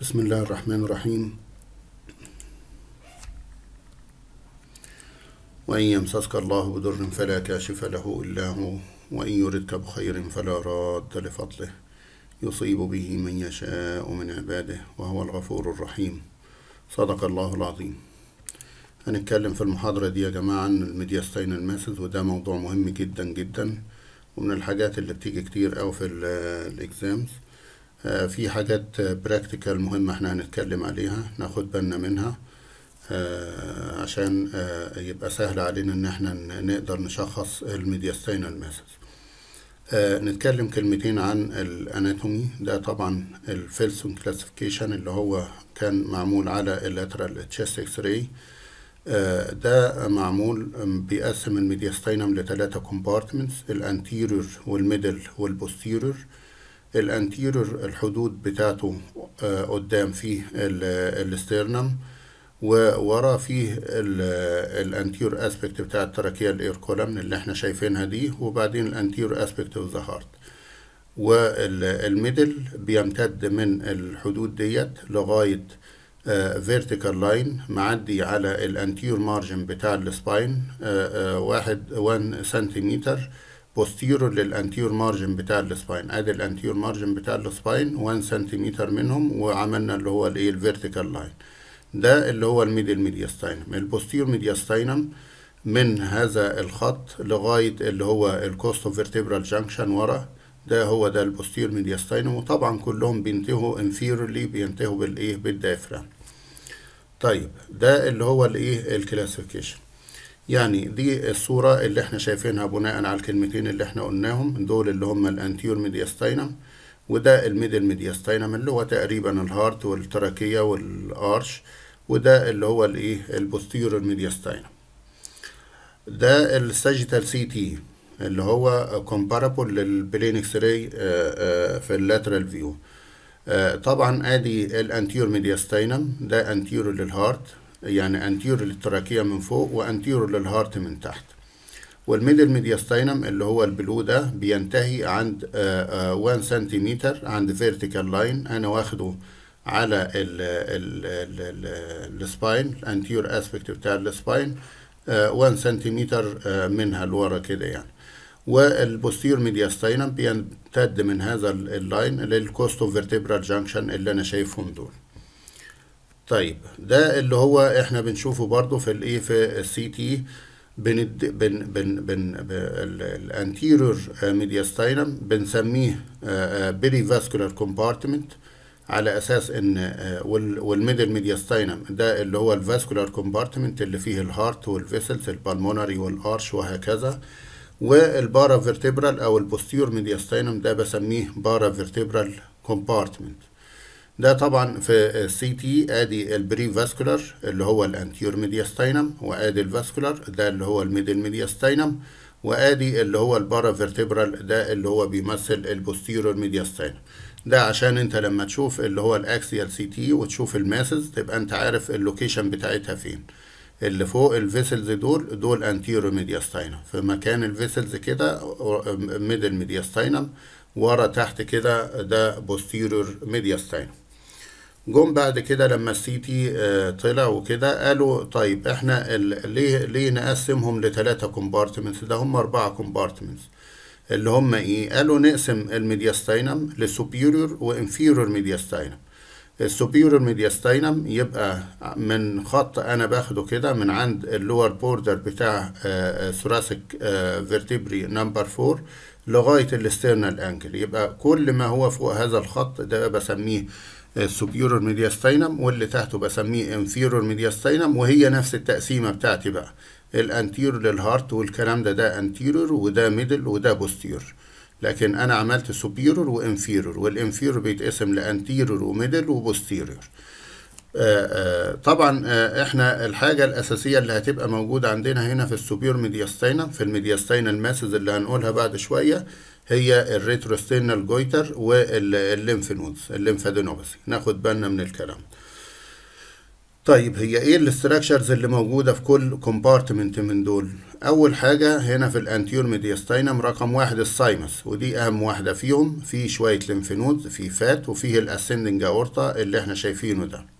بسم الله الرحمن الرحيم وإن يمسسك الله بضر فلا كاشف له إلا هو وإن يردك بخير فلا راد لفضله يصيب به من يشاء من عباده وهو الغفور الرحيم صدق الله العظيم هنتكلم في المحاضرة دي يا جماعة عن الميدياستين الماسز وده موضوع مهم جدا جدا ومن الحاجات اللي بتيجي كتير أوي في الإكزامز آه، في حاجات براكتيكال مهمة احنا هنتكلم عليها ناخد بالنا منها آه، عشان آه، يبقى سهل علينا ان احنا نقدر نشخص الميدياستينال ماسز نتكلم كلمتين عن الاناتومي ده طبعا الفيلسون كلاسيفيكيشن اللي هو كان معمول على اللاترال تشيست اكس راي ده معمول بيقسم الميدياستينم لثلاثة كومبارتمنتس الانتيريور والميدل والبوستيريور الانتيرور الحدود بتاعته آه، قدام فيه الاسترنم وورا فيه الانتيرور اسبكت بتاع التراكيه الاير كولمن اللي احنا شايفينها دي وبعدين الانتيرور اسبكت اوف ذا هارت والميدل بيمتد من الحدود ديت لغايه فيرتيكال آه، لاين معدي على الانتيرور مارجن بتاع السباين آه، واحد 1 سنتيمتر بوستيرور للانتيور مارجن بتاع السباين ادي الانتيور مارجن بتاع السباين 1 سنتيمتر منهم وعملنا اللي هو الايه الفيرتيكال لاين ده اللي هو الميدل ميدياستاينم البوستيرور ميدياستاينم من هذا الخط لغايه اللي هو الكوستو فيرتيبرال جانكشن ورا ده هو ده البوستيرور ميدياستاينم وطبعا كلهم بينتهوا انفيرلي بينتهوا بالايه بالدافرا طيب ده اللي هو الايه الكلاسيفيكيشن يعني دي الصورة اللي احنا شايفينها بناء على الكلمتين اللي احنا قلناهم دول اللي هم الانتيور ميدياستينم وده الميدل ميدياستينم اللي هو تقريبا الهارت والتراكية والارش وده اللي هو الايه البوستيرور ميدياستينم ده الساجيتال سي تي اللي هو كومبارابل للبلين اكس راي في اللاترال آه، فيو طبعا ادي الانتيور ميدياستينم ده انتيور للهارت يعني أنتيور للتراكية من فوق وأنتيور للهارت من تحت والميدل ميدياستينم اللي هو البلو ده بينتهي عند 1 آه، سنتيمتر آه، عند فيرتيكال لاين أنا واخده على السباين الانتيور اسبكت بتاع السباين 1 سنتيمتر منها لورا كده يعني والبوستير ميدياستينم بيمتد من هذا اللاين للكوست اوف فيرتبرال جانكشن اللي انا شايفهم دول طيب ده اللي هو احنا بنشوفه برضو في الايه في السي تي بن بن بن بن الانتيرور ميدياستينم بنسميه آه، آه، بيري فاسكولار كومبارتمنت على اساس ان آه، والميدل ميدياستينم ده اللي هو الفاسكولار كومبارتمنت اللي فيه الهارت والفيسلز البالمونري والارش وهكذا والبارا فيرتبرال او البوستيور ميدياستينم ده بسميه بارا فيرتبرال كومبارتمنت ده طبعا في السي تي ادي البري فاسكولار اللي هو الانتيور ميدياستاينم وادي الفاسكولار ده اللي هو الميدل ميدياستاينم وادي اللي هو البارا فيرتبرال ده اللي هو بيمثل البوستيرور ميدياستاينم ده عشان انت لما تشوف اللي هو الاكسيال سي تي وتشوف الماسز تبقى انت عارف اللوكيشن بتاعتها فين اللي فوق الفيسلز دول دول انتيرو ميدياستاينم في مكان الفيسلز كده ميدل ميدياستاينم ورا تحت كده ده بوستيرور ميدياستاينم جم بعد كده لما السيتي آه، طلع وكده قالوا طيب احنا ليه ليه نقسمهم لثلاثة كومبارتمنتس ده هم أربعة كومبارتمنتس اللي هم ايه قالوا نقسم الميدياستينم لسوبيريور وانفيريور ميدياستينم السوبيريور ميدياستينم يبقى من خط انا باخده كده من عند اللور بوردر بتاع آه، آه، ثراسك فيرتبري نمبر 4 لغايه الاسترنال انكل يبقى كل ما هو فوق هذا الخط ده بسميه السوبيورور ميدياستينم واللي تحته بسميه انفيرور ميدياستينم وهي نفس التقسيمه بتاعتي بقى الانتيرور للهارت والكلام ده ده انتيرور وده ميدل وده بوستيرور لكن انا عملت سوبيرور وانفيرور والانفيرور بيتقسم لانتيرور وميدل وبوستيرور آه، آه، طبعا آه، احنا الحاجه الاساسيه اللي هتبقى موجوده عندنا هنا في السوبيرور ميدياستينم في الميدياستينم ماسز اللي هنقولها بعد شويه هي الريتروستينال جويتر والليمف نودز الليمفادينوباثي ناخد بالنا من الكلام طيب هي ايه الاستراكشرز اللي موجوده في كل كومبارتمنت من دول اول حاجه هنا في الانتيور ميدياستينم رقم واحد السايمس ودي اهم واحده فيهم في شويه ليمف نودز في فات وفيه الاسندنج اورتا اللي احنا شايفينه ده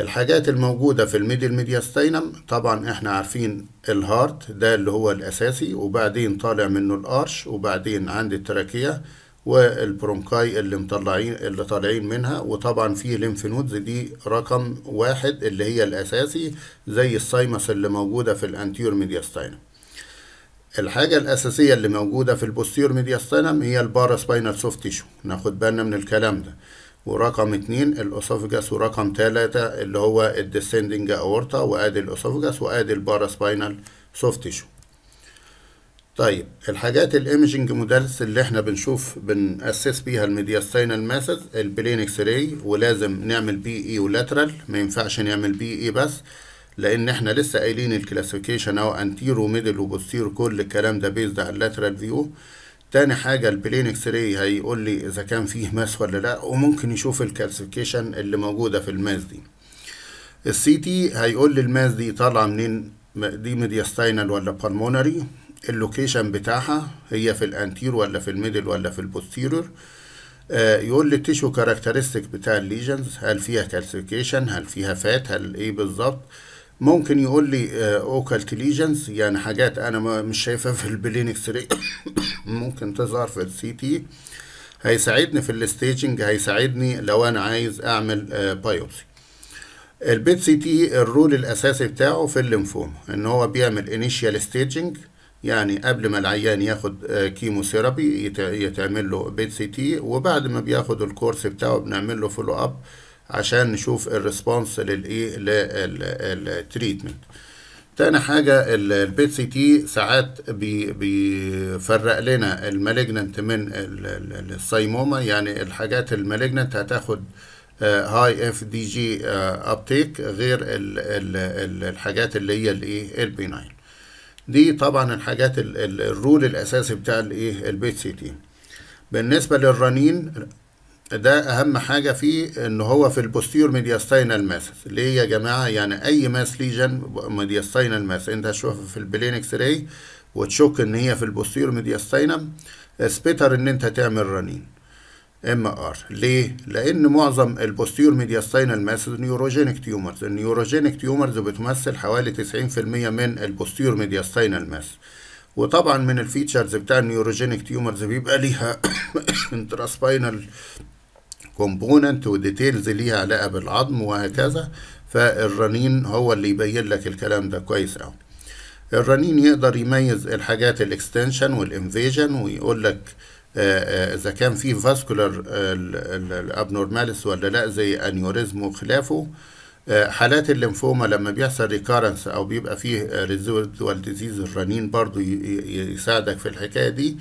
الحاجات الموجودة في الميدل ميدياستينم طبعا احنا عارفين الهارت ده اللي هو الأساسي وبعدين طالع منه الأرش وبعدين عند التراكية والبرونكاي اللي مطلعين اللي طالعين منها وطبعا في لمفنودز دي رقم واحد اللي هي الأساسي زي السايمس اللي موجودة في الأنتيور ميدياستينم الحاجة الأساسية اللي موجودة في البوستير ميدياستينم هي الباراسباينال سوفت تيشو ناخد بالنا من الكلام ده ورقم اتنين الاسوفجاس ورقم تلاتة اللي هو الديسندنج اورتا وادي الاسوفجاس وادي الباراسباينال سوفت تيشو طيب الحاجات الايمجنج مودالز اللي احنا بنشوف بنأسس بيها الميدياستاينال ماسز البلين اكس راي ولازم نعمل بي اي ولاترال ما ينفعش نعمل بي اي e بس لان احنا لسه قايلين الكلاسيفيكيشن اهو انتيرو ميدل وبوستيرو كل الكلام ده بيزد على اللاترال فيو تاني حاجة البلين اكس راي هيقول لي اذا كان فيه ماس ولا لا وممكن يشوف الكالسيفيكيشن اللي موجودة في الماس دي السي تي هيقول لي الماس دي طالعة منين دي ميدياستاينال ولا بالمونري اللوكيشن بتاعها هي في الانتير ولا في الميدل ولا في البوستيرور آه يقول لي التيشو كاركترستيك بتاع الليجنز هل فيها كالسيفيكيشن هل فيها فات هل ايه بالظبط ممكن يقول لي آه، اوكال كليجنز يعني حاجات انا مش شايفها في البلينكس ممكن تظهر في السي تي e. هيساعدني في الستيجنج هيساعدني لو انا عايز اعمل بايوبسي البيت سي تي الرول الاساسي بتاعه في الليمفوما ان هو بيعمل انيشال ستيجنج يعني قبل ما العيان ياخد كيموثيرابي آه، يتعمل له بيت سي تي وبعد ما بياخد الكورس بتاعه بنعمل له فولو اب عشان نشوف الريسبونس للايه للتريتمنت تاني حاجة البيت سي تي ساعات بي بيفرق لنا المالجننت من السايموما يعني الحاجات المالجننت هتاخد هاي اف دي جي ابتيك غير الـ الـ الحاجات اللي هي الايه البيناين دي طبعا الحاجات الـ الـ الرول الاساسي بتاع الايه البيت سي تي بالنسبة للرنين ده اهم حاجه فيه ان هو في البوستير ميدياستاينال ماس ليه يا جماعه يعني اي ماس ليجن ميدياستاينال ماس انت هتشوفها في البلين اكس راي وتشك ان هي في البوستير ميدياستاينم سبيتر ان انت تعمل رنين ام ار ليه لان معظم البوستير ميدياستاينال ماس نيوروجينيك تيومرز النيوروجينيك تيومرز بتمثل حوالي 90% من البوستير ميدياستاينال ماس وطبعا من الفيتشرز بتاع النيوروجينيك تيومرز بيبقى ليها انتراسباينال كومبوننت وديتيلز ليها علاقه بالعظم وهكذا فالرنين هو اللي يبين لك الكلام ده كويس قوي الرنين يقدر يميز الحاجات الاكستنشن والانفيجن ويقول لك آه، آه، اذا كان في فاسكولار آه، الابنورماليس ولا لا زي انيوريزم وخلافه حالات الليمفوما لما بيحصل ريكارنس او بيبقى فيه ريزولت والديزيز الرنين برضو يساعدك في الحكايه دي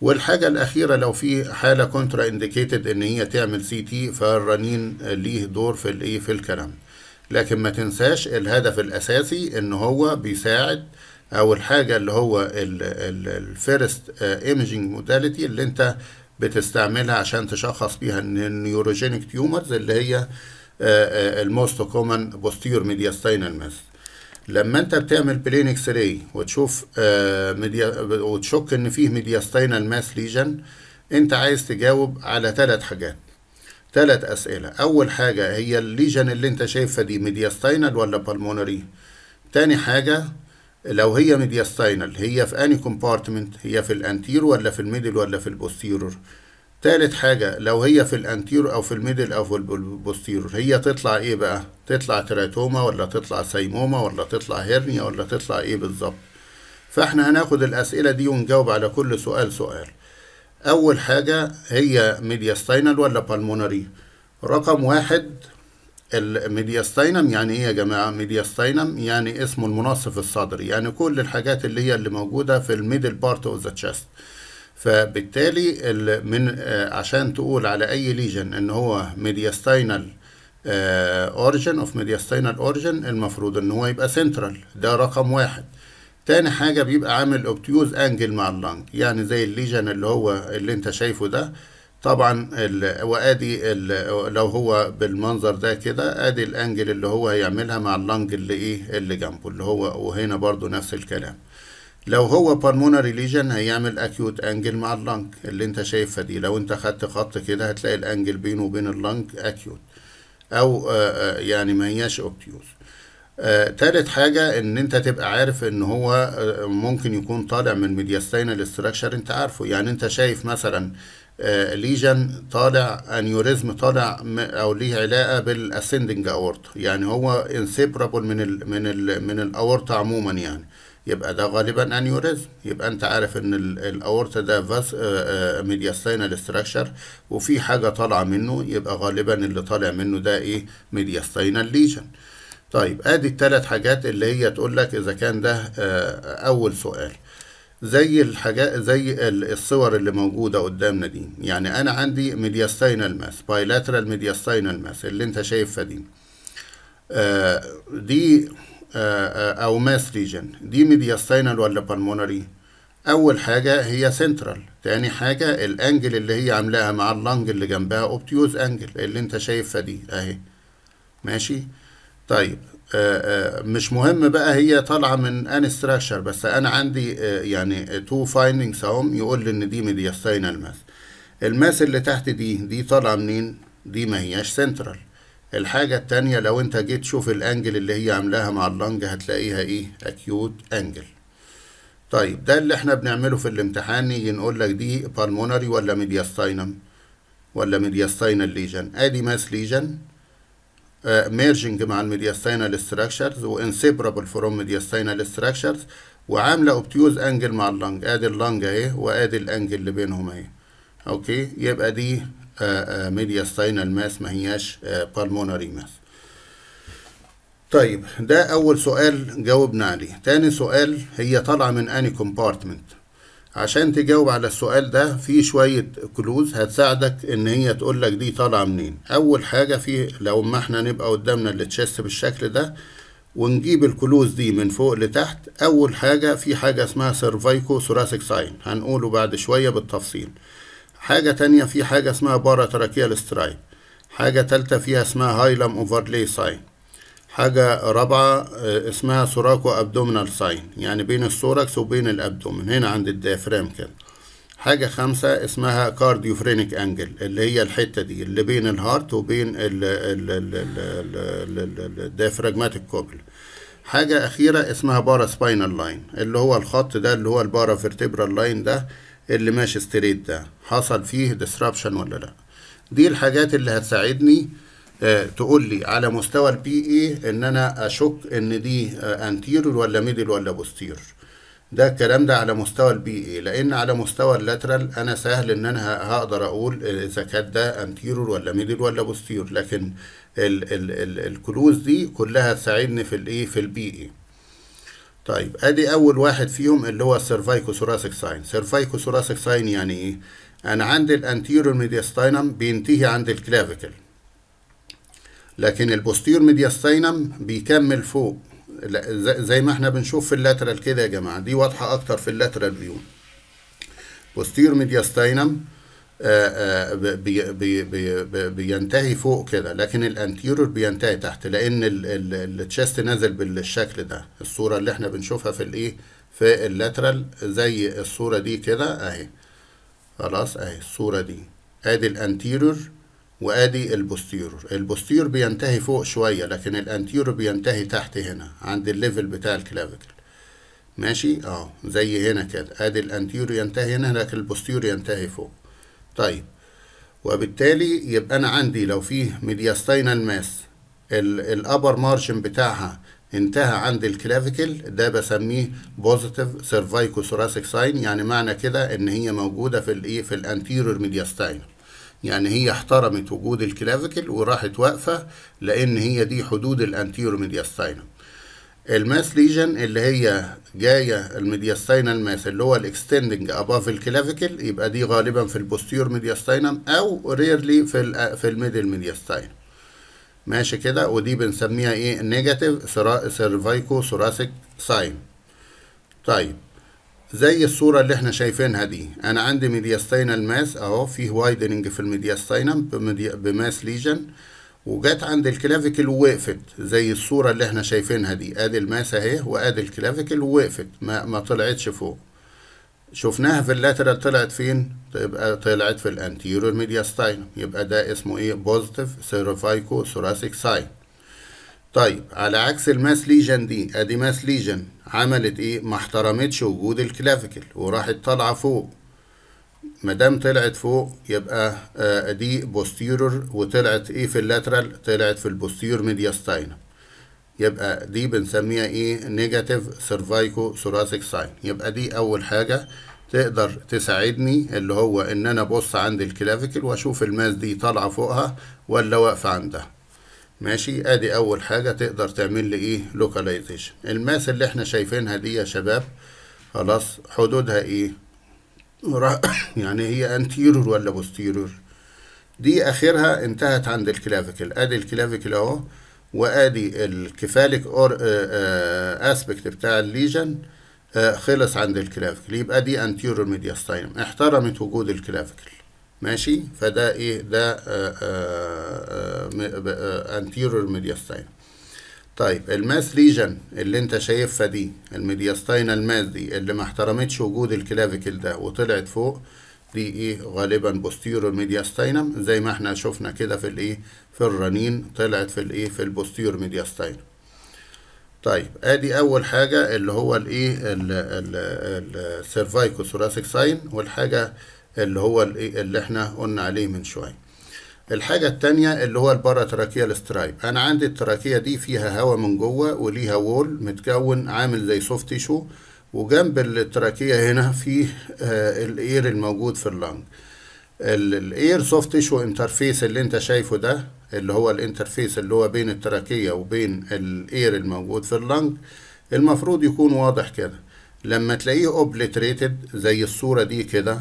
والحاجة الأخيرة لو في حالة كونترا إنديكيتد إن هي تعمل سي تي فالرنين ليه دور في الإيه في الكلام لكن ما تنساش الهدف الأساسي إن هو بيساعد أو الحاجة اللي هو الفيرست ايمجينج موداليتي اللي أنت بتستعملها عشان تشخص بيها النيوروجينيك تيومرز اللي هي آه، آه، الموست كومن بوستير ميدياستاينال ماس لما انت بتعمل بلين اكس راي وتشوف آه، ميديا وتشك ان فيه ميدياستينال ماس ليجن انت عايز تجاوب على ثلاث حاجات ثلاث اسئله اول حاجه هي الليجن اللي انت شايفها دي ميدياستينال ولا بالمونري تاني حاجه لو هي ميدياستينال هي في اني كومبارتمنت هي في الانتير ولا في الميدل ولا في البوستيرور تالت حاجة لو هي في الانتير او في الميدل او في البوستيرور هي تطلع ايه بقى تطلع تراتوما ولا تطلع سيموما ولا تطلع هيرنيا ولا تطلع ايه بالظبط فاحنا هناخد الاسئلة دي ونجاوب على كل سؤال سؤال اول حاجة هي ميدياستاينال ولا بالمونري رقم واحد الميدياستاينم يعني ايه يا جماعة ميدياستاينم يعني اسمه المنصف الصدري يعني كل الحاجات اللي هي اللي موجودة في الميدل بارت اوف ذا تشست فبالتالي من آه، عشان تقول على اي ليجن ان هو ميدياستاينال اوريجن اوف ميدياستاينال اوريجن المفروض ان هو يبقى سنترال ده رقم واحد تاني حاجة بيبقى عامل اوبتيوز انجل مع اللنج يعني زي الليجن اللي هو اللي انت شايفه ده طبعا الـ وادي الـ لو هو بالمنظر ده كده ادي الانجل اللي هو هيعملها مع اللنج اللي ايه اللي جنبه اللي هو وهنا برضو نفس الكلام لو هو بالمونري ليجن هيعمل اكيوت انجل مع اللنج اللي انت شايفها دي لو انت خدت خط كده هتلاقي الانجل بينه وبين اللنج اكيوت او آه، آه، يعني ما هياش اوبتيوز آه، تالت حاجة ان انت تبقى عارف ان هو ممكن يكون طالع من ميدياستينال استراكشر انت عارفه يعني انت شايف مثلا ليجن طالع انيوريزم طالع او ليه علاقة بالاسندنج اورتا يعني هو انسيبرابل من الـ من الـ من الاورتا عموما يعني يبقى ده غالبا انيوريزم يبقى انت عارف ان الاورتا ده فاس ميدياستينال آه، استراكشر آه، وفي حاجه طالعه منه يبقى غالبا اللي طالع منه ده ايه ميدياستينال ليجن طيب ادي الثلاث حاجات اللي هي تقول لك اذا كان ده آه، اول سؤال زي الحاجات زي الصور اللي موجوده قدامنا دي يعني انا عندي ميدياستينال ماس بايلاترال ميدياستينال ماس اللي انت شايفها دي آه دي آه، آه، او ماس ريجن دي ميدياستاينال ولا بالمونري اول حاجه هي سنترال تاني حاجه الانجل اللي هي عاملاها مع اللنج اللي جنبها اوبتيوز انجل اللي انت شايفها دي اهي ماشي طيب آآ آه، آآ مش مهم بقى هي طالعه من ان ستراكشر بس انا عندي يعني تو فايندنجز اهم يقول لي ان دي ميدياستاينال ماس الماس اللي تحت دي دي طالعه منين دي ما هياش سنترال الحاجة التانية لو انت جيت شوف الانجل اللي هي عاملاها مع اللنج هتلاقيها ايه اكيوت انجل طيب ده اللي احنا بنعمله في الامتحان يجي نقول لك دي بالمونري ولا ميدياستاينم ولا ميدياستاينال ليجن ادي ماس ليجن ميرجنج مع الميدياستاينال ستراكشرز وانسيبرابل فروم ميدياستاينال ستراكشرز وعامله اوبتيوز انجل مع اللنج ادي اللنج اهي وادي الانجل اللي بينهم اهي اوكي يبقى دي ميديا ستاينال ماس ما هياش بالمونري آه، ماس طيب ده أول سؤال جاوبنا عليه تاني سؤال هي طالعة من أني كومبارتمنت عشان تجاوب على السؤال ده في شوية كلوز هتساعدك إن هي تقولك دي طالعة منين أول حاجة في لو ما احنا نبقى قدامنا التشيست بالشكل ده ونجيب الكلوز دي من فوق لتحت أول حاجة في حاجة اسمها سيرفايكو ثوراسيك ساين هنقوله بعد شوية بالتفصيل حاجة تانية في حاجة اسمها بارا تراكيال سترايب حاجة تالتة فيها اسمها هايلم اوفرلي ساين حاجة رابعة اسمها سوراكو ابدومينال ساين يعني بين السوركس وبين الابدومين هنا عند الديافرام كده حاجة خامسة اسمها كارديوفرينيك انجل اللي هي الحتة دي اللي بين الهارت وبين الديافراجماتيك كوبل حاجة أخيرة اسمها بارا سباينال لاين اللي هو الخط ده اللي هو البارا فيرتبرال لاين ده اللي ماشي ستريت ده حصل فيه ديسربشن ولا لا دي الحاجات اللي هتساعدني آه، تقول لي على مستوى البي اي ان انا اشك ان دي انتيرور آه، ولا ميدل ولا بوستير ده الكلام ده على مستوى البي اي لان على مستوى اللاترال انا سهل ان انا هقدر اقول اذا كان ده انتيرور ولا ميدل ولا بوستير لكن ال ال ال الكلوز دي كلها تساعدني في الايه في البي اي طيب ادي اول واحد فيهم اللي هو السيرفايكو ثوراسيك ساين سيرفايكو ثوراسيك ساين يعني ايه انا عندي الانتيريور ميدياستاينم بينتهي عند الكلافيكل لكن البوستير ميدياستاينم بيكمل فوق زي ما احنا بنشوف في اللاترال كده يا جماعه دي واضحه اكتر في اللاترال فيو بوستير ميدياستاينم آه، آه، بينتهي فوق كده لكن الانتيرور بينتهي تحت لان التشست نازل بالشكل ده الصوره اللي احنا بنشوفها في الايه في اللاترال زي الصوره دي كده اهي خلاص اهي الصوره دي ادي الانتيرور وادي البوستيرور البوستيرور بينتهي فوق شويه لكن الانتيرور بينتهي تحت هنا عند الليفل بتاع الكلافيكل ماشي اه زي هنا كده ادي الانتيرور ينتهي هنا لكن البوستيرور ينتهي فوق طيب وبالتالي يبقى أنا عندي لو فيه ميدياستينال ماس الأبر مارجن بتاعها انتهى عند الكلافيكل ده بسميه بوزيتيف سيرفايكو ثوراسيك ساين يعني معنى كده ان هي موجوده في الايه في الانتيرور ميدياستاينم يعني هي احترمت وجود الكلافيكل وراحت واقفه لان هي دي حدود الانتيرور ميدياستاينم الماس ليجن اللي هي جايه الميدياستينال ماس اللي هو الاكستندنج اباف الكلافيكل يبقى دي غالبا في البوستيور ميدياستينم او ريرلي في في الميدل ميدياستين ماشي كده ودي بنسميها ايه نيجاتيف سيرفايكو ثوراسيك ساين طيب زي الصورة اللي احنا شايفينها دي انا عندي ميدياستينال ماس اهو فيه وايدنينج في الميدياستينم بماس ليجن وجت عند الكلافيكل ووقفت زي الصورة اللي احنا شايفينها دي ادي الماسة اهي وادي الكلافيكل ووقفت ما, ما طلعتش فوق شفناها في اللاترال طلعت فين تبقى طلعت في الانتيرور ميدياستاينم يبقى ده اسمه ايه بوزيتيف سيروفايكو ثوراسيك ساين طيب على عكس الماس ليجن دي ادي ماس ليجن عملت ايه ما احترمتش وجود الكلافيكل وراحت طالعه فوق ما دام طلعت فوق يبقى آه دي بوستيرور وطلعت ايه في اللاترال طلعت في البوستيرور ميدياستاينم يبقى دي بنسميها ايه نيجاتيف سيرفايكو ثوراسيك ساين يبقى دي اول حاجه تقدر تساعدني اللي هو ان انا ابص عند الكلافيكل واشوف الماس دي طالعه فوقها ولا واقفه عندها ماشي ادي اول حاجه تقدر تعمل لي ايه لوكاليزيشن الماس اللي احنا شايفينها دي يا شباب خلاص حدودها ايه يعني هي انتيرور ولا بوستيرور دي اخرها انتهت عند الكلافيكل ادي الكلافيكل اهو وادي الكفالك اور اسبكت آه، آه، بتاع الليجن آه، خلص عند الكلافيكل يبقى دي انتيرور ميدياستاينم احترمت وجود الكلافيكل ماشي فده ايه ده انتيرور ميدياستاينم طيب الماس ريجن اللي انت شايفها دي الميدياستاينال ماس دي اللي ما احترمتش وجود الكلافيكل ده وطلعت فوق دي ايه غالبا بوستيرور ميدياستاينم زي ما احنا شفنا كده في الايه في الرنين طلعت في الايه في البوستيرور ميدياستاينم طيب ادي اول حاجه اللي هو الايه السيرفايكو ثوراسيك ساين والحاجه اللي هو الايه اللي احنا قلنا عليه من شويه الحاجة التانية اللي هو تراكيال سترايب أنا عندي التراكية دي فيها هواء من جوه وليها وول متكون عامل زي سوفت تيشو وجنب التراكية هنا فيه آه الاير الموجود في اللنج الاير سوفت تيشو انترفيس اللي انت شايفه ده اللي هو الانترفيس اللي هو بين التراكية وبين الاير الموجود في اللنج المفروض يكون واضح كده لما تلاقيه اوبليتريتد زي الصورة دي كده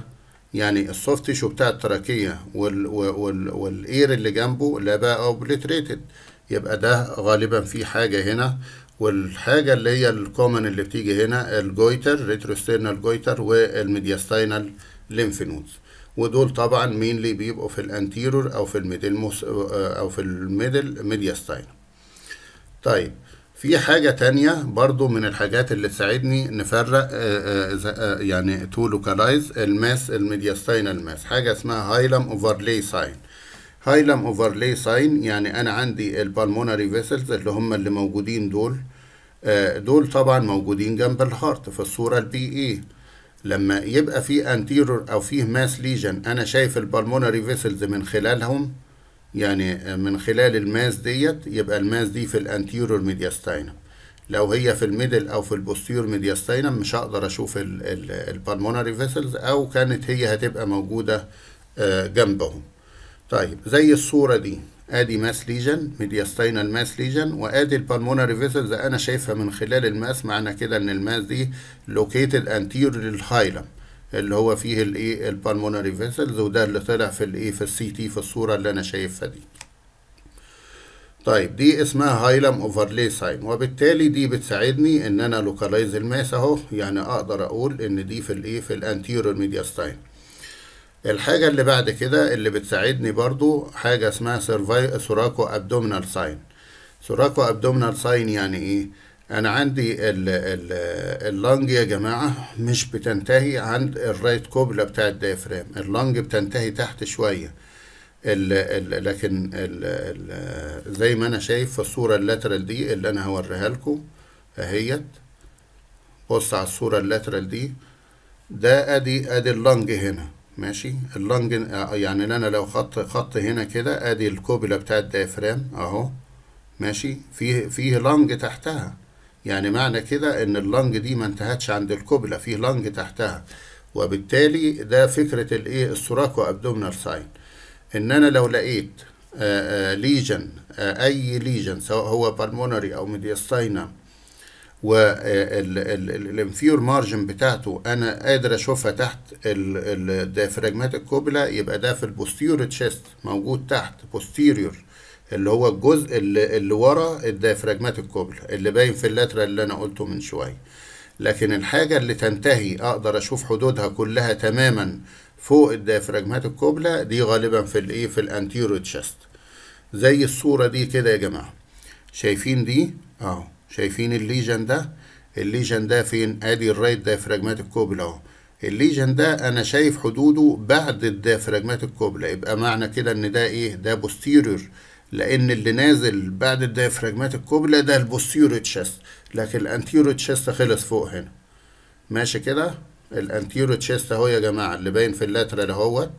يعني السوفت تيشو بتاع التراكية وال وال والاير اللي جنبه لا بقى اوبليتريتد يبقى ده غالبا في حاجة هنا والحاجة اللي هي الكومن اللي بتيجي هنا الجويتر ريتروستيرنال جويتر والميدياستينال ليمف نودز ودول طبعا مين اللي بيبقوا في الانتيرور او في الميدل او في الميدل ميدياستاينال طيب في حاجة تانية برضو من الحاجات اللي تساعدني نفرق آه، آه، آه، يعني تو لوكالايز الماس الميدياستاينال ماس حاجة اسمها هايلم اوفرلي ساين هايلم اوفرلي ساين يعني انا عندي البالمونري فيسلز اللي هم اللي موجودين دول دول طبعا موجودين جنب الهارت في الصورة البي اي e. لما يبقى في انتيرور او فيه ماس ليجن انا شايف البالمونري فيسلز من خلالهم يعني من خلال الماس ديت يبقى الماس دي في الانتيرور ميدياستاينم لو هي في الميدل او في البوستيرور ميدياستاينم مش هقدر اشوف البالمونري فيسلز او كانت هي هتبقى موجوده آه، جنبهم طيب زي الصوره دي ادي ماس ليجن ميدياستاينال ماس ليجن وادي البالمونري فيسلز انا شايفها من خلال الماس معنى كده ان الماس دي لوكيتد انتيرور للهايلم اللي هو فيه الايه البالمونري فيسلز وده اللي طلع في الايه في السي تي في الصوره اللي انا شايفها دي طيب دي اسمها هايلم اوفرلي ساين وبالتالي دي بتساعدني ان انا لوكالايز الماس اهو يعني اقدر اقول ان دي في الايه في الانتيرور ميدياستاين الحاجة اللي بعد كده اللي بتساعدني برضو حاجة اسمها سيرفاي سوراكو ابدومينال ساين سوراكو ابدومينال ساين يعني ايه انا عندي اللنج يا جماعه مش بتنتهي عند الرايت كوبلا بتاع الدايفرام اللنج بتنتهي تحت شويه الـ الـ لكن الـ الـ زي ما انا شايف في الصوره اللاترال دي اللي انا هوريها لكم اهيت بص على الصوره اللاترال دي ده ادي ادي اللنج هنا ماشي اللنج يعني انا لو خط خط هنا كده ادي الكوبلا بتاع الدايفرام اهو ماشي فيه فيه لانج تحتها يعني معنى كده ان اللنج دي ما انتهتش عند الكبلة في لنج تحتها وبالتالي ده فكرة الايه السراكو ابدومينال ساين ان انا لو لقيت آه، آه، ليجن آه، اي ليجن سواء هو بالمونري او ميديستاينم والانفيور مارجن بتاعته انا قادر اشوفها تحت الديافراجماتيك كوبلا يبقى ده في البوستيور تشيست موجود تحت بوستيريور اللي هو الجزء اللي, اللي ورا الدايفراجمات كوبل اللي باين في اللاترال اللي انا قلته من شويه لكن الحاجة اللي تنتهي أقدر أشوف حدودها كلها تماما فوق الدايفراجمات كوبلا دي غالبا في الإيه في الأنتيرو تشست زي الصورة دي كده يا جماعة شايفين دي أهو شايفين الليجن ده الليجن ده فين أدي الرايت دايفراجمات كوبلا أهو الليجن ده أنا شايف حدوده بعد الدايفراجمات كوبلا يبقى معنى كده إن ده إيه ده بوستيريور لان اللي نازل بعد الديافراجماتيك كوبلا ده البوستيرو تشيست لكن الانتيرو تشيست خلص فوق هنا ماشي كده الانتيرو تشيست اهو يا جماعه اللي باين في اللاترال اهوت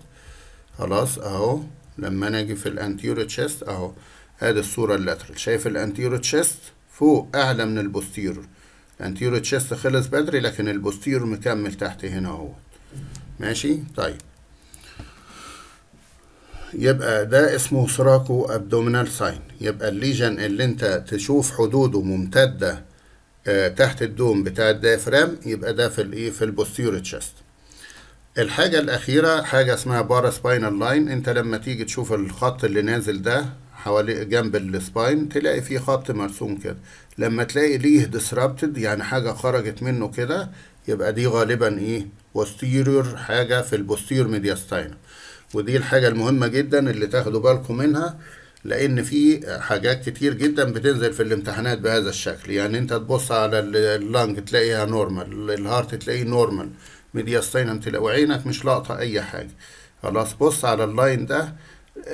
خلاص اهو لما انا اجي في الانتيرو تشيست اهو ادي الصوره اللاترال شايف الانتيرو تشيست فوق اعلى من البوستيرور الانتيرو تشيست خلص بدري لكن البوستيرور مكمل تحت هنا اهو ماشي طيب يبقى ده اسمه سراكو ابدومينال ساين يبقى الليجن اللي انت تشوف حدوده ممتده آه تحت الدوم بتاع الدافرام يبقى ده في الايه في البوستيريور تشست الحاجه الاخيره حاجه اسمها بارا سباينال لاين انت لما تيجي تشوف الخط اللي نازل ده حوالي جنب السباين تلاقي فيه خط مرسوم كده لما تلاقي ليه ديسربتد يعني حاجه خرجت منه كده يبقى دي غالبا ايه بوستيريور حاجه في البوستير ميدياستاينم ودي الحاجة المهمة جدا اللي تاخدوا بالكم منها لان في حاجات كتير جدا بتنزل في الامتحانات بهذا الشكل يعني انت تبص على اللنج تلاقيها نورمال الهارت تلاقيه نورمال ميدياستينم تلاقي وعينك مش لاقطة اي حاجة خلاص بص على اللاين ده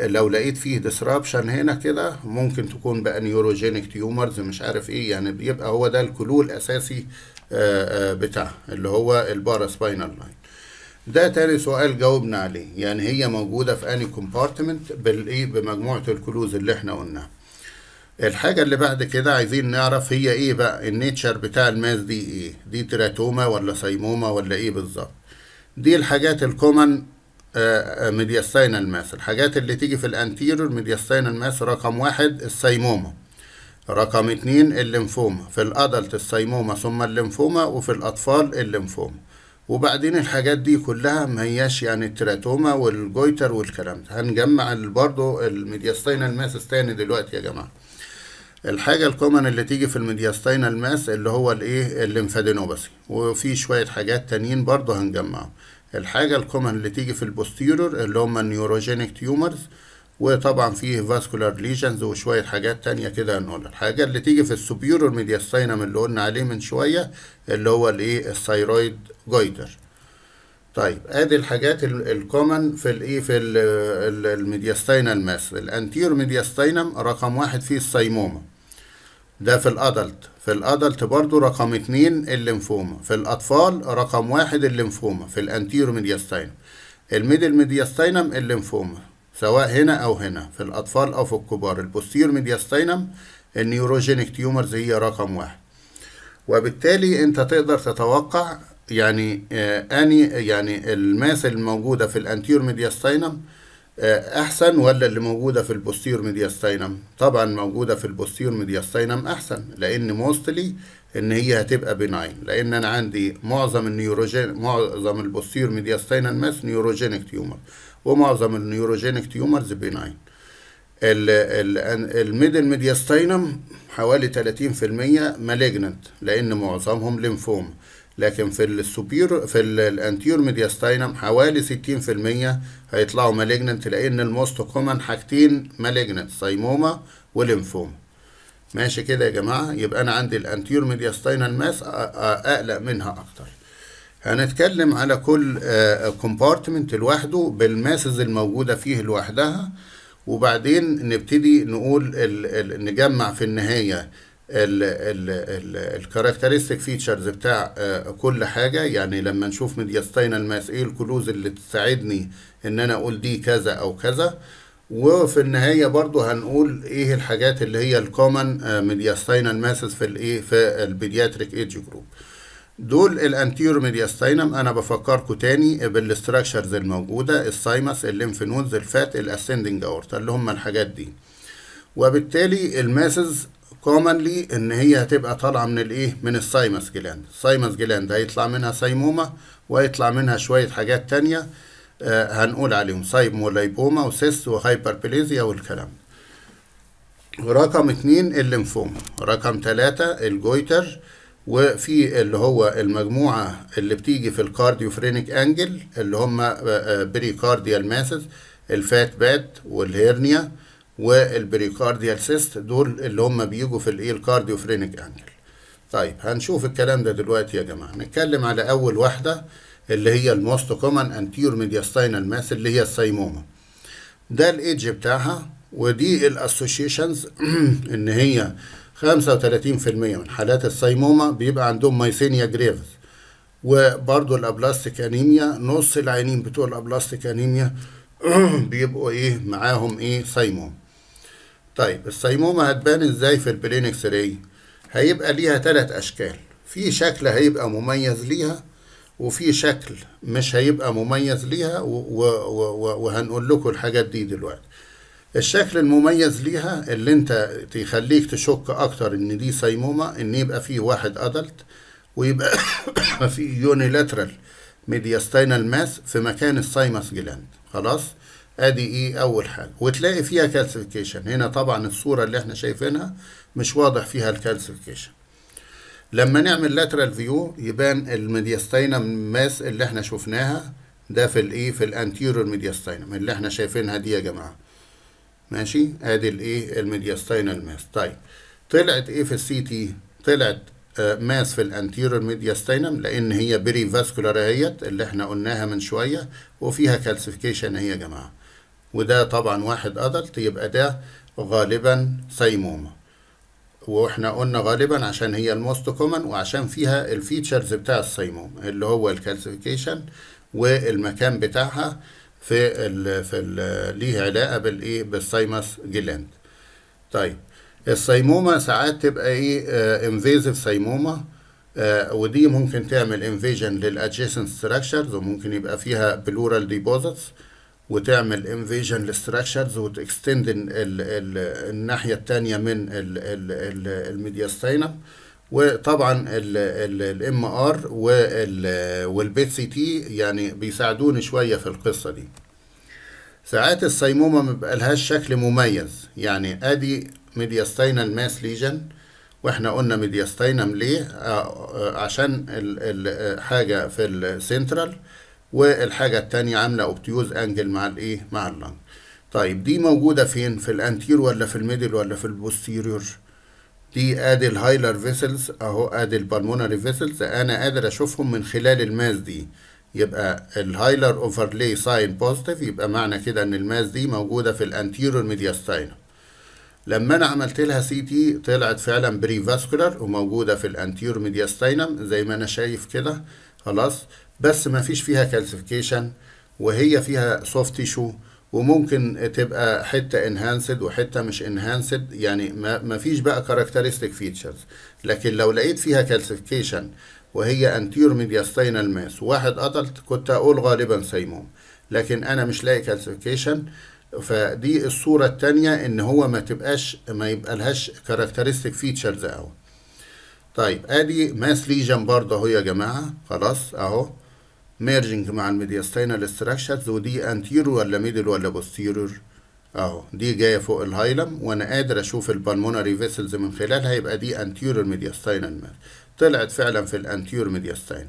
لو لقيت فيه ديسرابشن هنا كده ممكن تكون بقى نيوروجينيك تيومرز مش عارف ايه يعني بيبقى هو ده الكلول الاساسي آه، آه، بتاعه اللي هو الباراسباينال لاين ده تاني سؤال جاوبنا عليه يعني هي موجودة في اني كومبارتمنت بالايه بمجموعة الكلوز اللي احنا قلناها الحاجة اللي بعد كده عايزين نعرف هي ايه بقى النيتشر بتاع الماس دي ايه دي تراتوما ولا سيموما ولا ايه بالظبط دي الحاجات الكومن ميدياستاينال آه، آه، ماس الحاجات اللي تيجي في الانتيرور ميدياستاينال ماس رقم واحد السيموما رقم اتنين الليمفوما في الادلت السيموما ثم الليمفوما وفي الاطفال الليمفوما وبعدين الحاجات دي كلها ما هياش يعني التراتوما والجويتر والكلام ده هنجمع برضه الميدياستينال تاني دلوقتي يا جماعه الحاجة الكومن اللي تيجي في الميدياستينال ماس اللي هو الايه الليمفادينوباسي وفي شوية حاجات تانيين برضه هنجمعهم الحاجة الكومن اللي تيجي في البوستيرور اللي هم النيوروجينيك تيومرز وطبعا فيه فاسكولار ليجنز وشوية حاجات تانية كده هنقولها الحاجة اللي تيجي في السوبيورور ميدياستاينم اللي قلنا عليه من شوية اللي هو الايه الثايرويد جويدر طيب ادي الحاجات الكومن في الايه في الميدياستاينال ماس الانتيور ميدياستاينم رقم واحد فيه السايموما ده في الادلت في الادلت برضو رقم اتنين الليمفوما في الاطفال رقم واحد الليمفوما في الانتيور ميدياستاينم الميدل ميدياستاينم الليمفوما سواء هنا أو هنا في الأطفال أو في الكبار البوستير ميدياستينم النيوروجينيك تيومرز هي رقم واحد وبالتالي أنت تقدر تتوقع يعني آه أني يعني الماس الموجودة في الأنتيور ميدياستينم آه أحسن ولا اللي موجودة في البوستير ميدياستينم طبعا موجودة في البوستير ميدياستينم أحسن لأن موستلي ان هي هتبقى بناين لان انا عندي معظم النيوروجين معظم البوستير ميدياستينم ماس نيوروجينيك تيومر ومعظم النيوروجينيك تيومرز بيناين الميدل ميدياستينم حوالي 30% مالجننت لان معظمهم ليمفوما لكن في السوبير في الانتيور ميدياستينم حوالي 60% هيطلعوا مالجننت لان الموست كومن حاجتين مالجننت سايموما وليمفوما ماشي كده يا جماعه يبقى انا عندي الانتيور ميدياستينال ماس اقلق منها اكتر هنتكلم على كل كومبارتمنت آه، لوحده بالماسز الموجودة فيه لوحدها وبعدين نبتدي نقول الـ الـ نجمع في النهاية الكاركترستيك فيتشرز بتاع آه، كل حاجة يعني لما نشوف ميدياستاينال ماس ايه الكلوز اللي تساعدني ان انا اقول دي كذا او كذا وفي النهاية برضو هنقول ايه الحاجات اللي هي الكومن ميدياستاينال ماسز في الايه في البيدياتريك ايدج جروب دول الانتيرو ميدياستينم انا بفكركم تاني بالاستراكشرز الموجوده السايمس الليمف نودز الفات الاسندنج اورتا اللي هم الحاجات دي وبالتالي الماسز كومنلي ان هي هتبقى طالعه من الايه من السايمس جلاند السايمس جلاند هيطلع منها سايموما ويطلع منها شويه حاجات تانية آه هنقول عليهم سايم ولايبوما وسيس وهايبربليزيا والكلام رقم اتنين الليمفوما رقم تلاتة الجويتر وفي اللي هو المجموعة اللي بتيجي في الكارديوفرينيك انجل اللي هم آه، آه، بريكارديال ماسز الفات باد والهيرنيا والبريكارديال سيست دول اللي هم بيجوا في الايه الكارديوفرينيك انجل طيب هنشوف الكلام ده دلوقتي يا جماعة نتكلم على أول واحدة اللي هي الموست كومن انتيور ميدياستاينال ماس اللي هي السيموما ده الايدج بتاعها ودي الاسوشيشنز ان هي 35% من حالات السيمومة بيبقى عندهم مايسينيا جريفز وبرضو الابلاستيك انيميا نص العينين بتوع الابلاستيك انيميا بيبقوا ايه معاهم ايه سيموم طيب السيمومة هتبان ازاي في البلين اكس راي هيبقى ليها تلات اشكال في شكل هيبقى مميز ليها وفي شكل مش هيبقى مميز ليها وهنقول لكم الحاجات دي دلوقتي الشكل المميز ليها اللي انت تخليك تشك اكتر ان دي سيمومة ان يبقى فيه واحد ادلت ويبقى فيه يونيلاترال ميدياستينال ماس في مكان السايموس جلاند خلاص ادي ايه اول حاجه وتلاقي فيها كالسيفيكيشن هنا طبعا الصوره اللي احنا شايفينها مش واضح فيها الكالسيفيكيشن لما نعمل لاترال فيو يبان الميدياستينم ماس اللي احنا شفناها ده في الايه في الانتيرور ميدياستينم اللي احنا شايفينها دي يا جماعه ماشي ادي الايه الميدياستاينال ماس طيب طلعت ايه في السي تي طلعت آه ماس في الانتيرور ميدياستينم لان هي بري فاسكولار اهيت اللي احنا قلناها من شويه وفيها كالسيفيكيشن اهي يا جماعه وده طبعا واحد ادلت يبقى ده غالبا سيموما واحنا قلنا غالبا عشان هي الموست كومن وعشان فيها الفيتشرز بتاع السيموم اللي هو الكالسيفيكيشن والمكان بتاعها في الـ في الـ ليه علاقه بالايه بالسايموس جلاند طيب السيمومه ساعات تبقى ايه انفيزيف آه، سيمومه آه ودي ممكن تعمل انفيجن للادجيسنت ستراكشرز وممكن يبقى فيها بلورال ديبوزيتس وتعمل انفيجن للستراكشرز وتكستند الناحيه الثانيه من الميدياستينم ال ال ال وطبعا الام ار والبيت سي تي يعني بيساعدوني شويه في القصه دي ساعات السيمومه ما بقالهاش شكل مميز يعني ادي ميدياستينال ماس ليجن واحنا قلنا ميدياستينم ليه آه، آه، عشان الحاجه في السنترال والحاجه الثانيه عامله اوبتيوز انجل مع الايه مع اللنج طيب دي موجوده فين في الانتير ولا في الميدل ولا في البوستيريور دي ادي الهايلر فيسلز اهو ادي البالمونري فيسلز انا قادر اشوفهم من خلال الماس دي يبقى الهايلر اوفرلاي ساين بوزيتيف يبقى معنى كده ان الماس دي موجوده في الانتيرور ميدياستاينم لما انا عملت لها سي تي طلعت فعلا بري فاسكولار وموجوده في الانتيرور ميدياستاينم زي ما انا شايف كده خلاص بس ما فيش فيها كالسيفيكيشن وهي فيها سوفت تيشو وممكن تبقى حته انهانسد وحته مش انهانسد يعني ما, فيش بقى كاركترستيك فيتشرز لكن لو لقيت فيها كالسيفيكيشن وهي انتيور ميدياستينال ماس واحد ادلت كنت اقول غالبا سيموم لكن انا مش لاقي كالسيفيكيشن فدي الصورة التانية ان هو ما تبقاش ما يبقى لهاش كاركترستيك فيتشرز اهو طيب ادي ماس ليجن برضه اهو يا جماعة خلاص اهو ميرجنج مع الميدياستينال استراكشرز ودي انتيرور ولا ميدل ولا بوستيرور اهو دي جايه فوق الهايلم وانا قادر اشوف البلمونري فيسلز من خلالها يبقى دي انتيرور ميدياستينال ماس طلعت فعلا في الانتيور ميدياستينال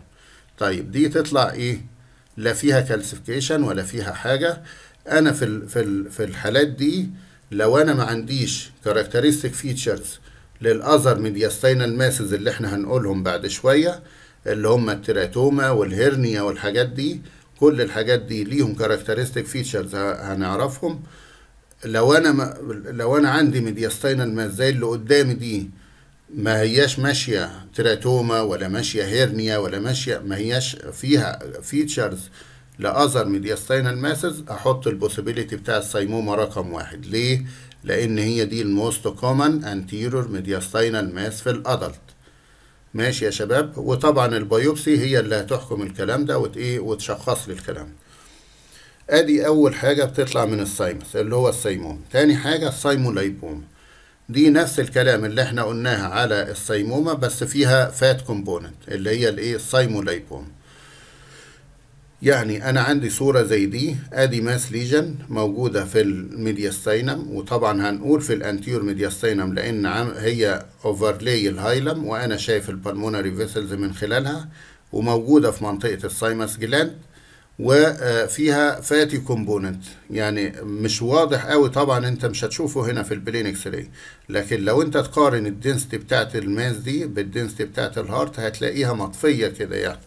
طيب دي تطلع ايه لا فيها كالسيفيكيشن ولا فيها حاجه انا في الـ في الـ في الحالات دي لو انا ما عنديش كاركترستيك فيتشرز للاذر ميدياستينال ماسز اللي احنا هنقولهم بعد شويه اللي هم التراتوما والهرنيا والحاجات دي كل الحاجات دي ليهم كاركترستيك فيتشرز هنعرفهم لو انا ما لو انا عندي ميدياستاينال زي اللي قدامي دي ما هياش ماشيه تراتوما ولا ماشيه هيرنيا ولا ماشيه ما هياش فيها فيتشرز لاذر ميدياستاينال ماسز احط البوسيبيليتي بتاع السايموما رقم واحد ليه لان هي دي الموست كومن انتيرور ميدياستاينال ماس في الادلت ماشي يا شباب وطبعا البيوبسي هي اللي هتحكم الكلام ده وتايه وتشخص لي الكلام ده ادي اول حاجه بتطلع من السايمس اللي هو السيموم تاني حاجه السايموليبوم دي نفس الكلام اللي احنا قلناها على السيمومه بس فيها فات كومبوننت اللي هي الايه السايموليبوم يعني أنا عندي صورة زي دي أدي ماس ليجن موجودة في الميدياستينم وطبعا هنقول في الأنتيور ميدياستينم لأن هي أوفرلي الهايلم وأنا شايف البلمونري فيسلز من خلالها وموجودة في منطقة السايمس جلاند وفيها فاتي كومبوننت يعني مش واضح قوي طبعا انت مش هتشوفه هنا في البلين اكس راي لكن لو انت تقارن الدنسيتي بتاعت الماس دي بالدنسيتي بتاعت الهارت هتلاقيها مطفيه كده يعني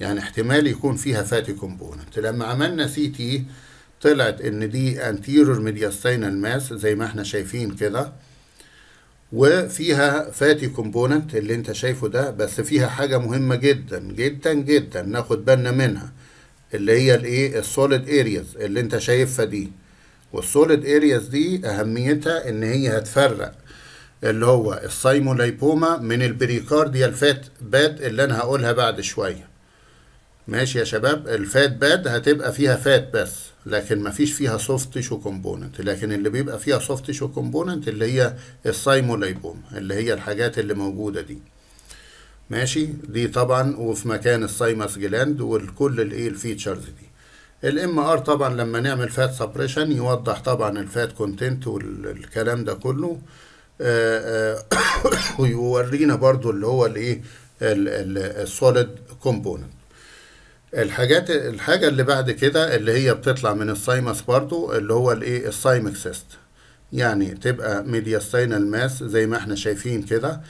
يعني احتمال يكون فيها فاتي كومبوننت لما عملنا سي تي طلعت ان دي anterior mediastinal ماس زي ما احنا شايفين كده وفيها فاتي كومبوننت اللي انت شايفه ده بس فيها حاجة مهمة جدا جدا جدا ناخد بالنا منها اللي هي الايه السوليد ارياز اللي انت شايفها دي والسوليد ارياز دي اهميتها ان هي هتفرق اللي هو السايمولايبوما من البريكارديال فات بات اللي انا هقولها بعد شويه ماشي يا شباب الفات باد هتبقى فيها فات بس لكن مفيش فيها سوفت تيشو كومبوننت لكن اللي بيبقى فيها سوفت تيشو كومبوننت اللي هي السايمولايبوم اللي هي الحاجات اللي موجوده دي ماشي دي طبعا وفي مكان السايمس جلاند والكل الايه الفيتشرز دي الام ار طبعا لما نعمل فات سبريشن يوضح طبعا الفات كونتنت والكلام ده كله آه، آه، ويورينا برضو اللي هو الايه السوليد كومبوننت الحاجات الحاجة اللي بعد كده اللي هي بتطلع من السايمس برضو اللي هو الايه السايمك سيست يعني تبقى ميدياستينال ماس زي ما احنا شايفين كده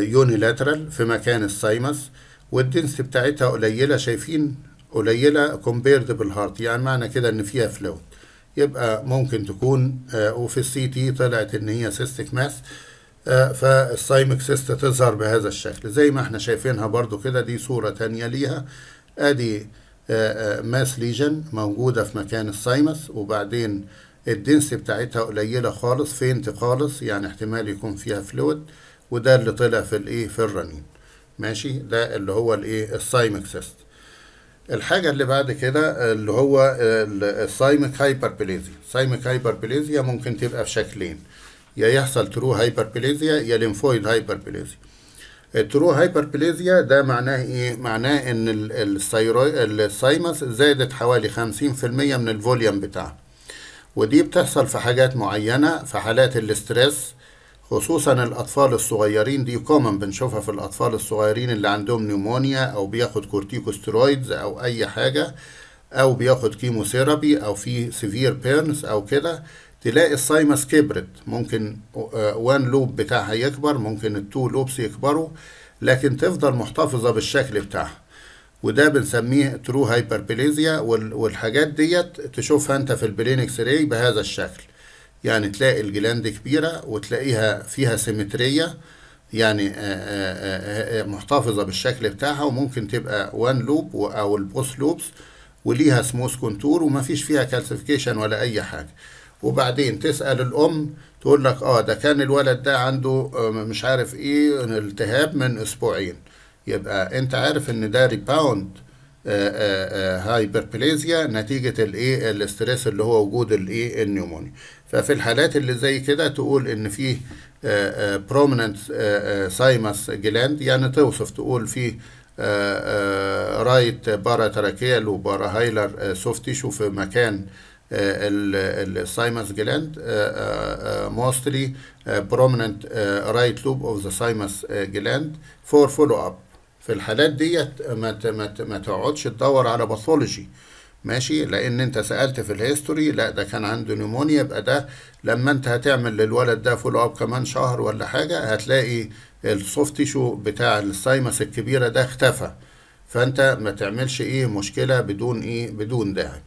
يونيلاترال آه، آه، في مكان السايمس والدنس بتاعتها قليلة شايفين قليلة كومبيرد بالهارت يعني معنى كده ان فيها فلوت يبقى ممكن تكون آه، وفي السي تي طلعت ان هي سيستك ماس فالسايمك سيست تظهر بهذا الشكل زي ما احنا شايفينها برضو كده دي صورة تانية ليها ادي آه، آه، ماس ليجن موجودة في مكان السايمس وبعدين الدنس بتاعتها قليلة خالص فينت خالص يعني احتمال يكون فيها فلويد وده اللي طلع في الايه في الرنين ماشي ده اللي هو الايه السايمك سيست الحاجة اللي بعد كده اللي هو السايمك هايبربليزيا السايمك هايبربليزيا ممكن تبقى في شكلين يا يحصل ترو هايبربليزيا يا ليمفويد هايبربليزيا الترو هايبربليزيا ده معناه ايه؟ معناه ان السايمس زادت حوالي 50% من الفوليوم بتاعها ودي بتحصل في حاجات معينة في حالات الاسترس خصوصا الأطفال الصغيرين دي كومن بنشوفها في الأطفال الصغيرين اللي عندهم نيمونيا أو بياخد كورتيكوسترويدز أو أي حاجة أو بياخد كيموثيرابي أو في سيفير بيرنز أو كده تلاقي السايمس كبرت ممكن وان آه، لوب بتاعها يكبر ممكن التو لوبس يكبروا لكن تفضل محتفظة بالشكل بتاعها وده بنسميه ترو هايبربليزيا والحاجات ديت تشوفها انت في البلينكس اكس راي بهذا الشكل يعني تلاقي الجلاند كبيرة وتلاقيها فيها سيمترية يعني آه، آه، محتفظة بالشكل بتاعها وممكن تبقى وان لوب أو البوس لوبس وليها سموث كونتور ومفيش فيها كالسيفيكيشن ولا أي حاجة وبعدين تسأل الأم تقول لك اه ده كان الولد ده عنده آه، مش عارف ايه التهاب من اسبوعين يبقى انت عارف ان ده ريباوند آه، هايبربليزيا آه، نتيجة الايه الاسترس اللي هو وجود الايه النيومونيا ففي الحالات اللي زي كده تقول ان فيه برومننت سايمس جلاند يعني توصف تقول فيه رايت بارا تراكيال وبارا هايلر سوفتيشو في مكان السايمس جلاند موستلي برومننت رايت لوب اوف ذا thymus جلاند فور فولو اب في الحالات ديت ما ما تقعدش تدور على باثولوجي ماشي لان انت سالت في الهيستوري لا ده كان عنده نيمونيا يبقى ده لما انت هتعمل للولد ده فولو اب كمان شهر ولا حاجه هتلاقي السوفت تيشو بتاع السايمس الكبيره ده اختفى فانت ما تعملش ايه مشكله بدون ايه بدون داعي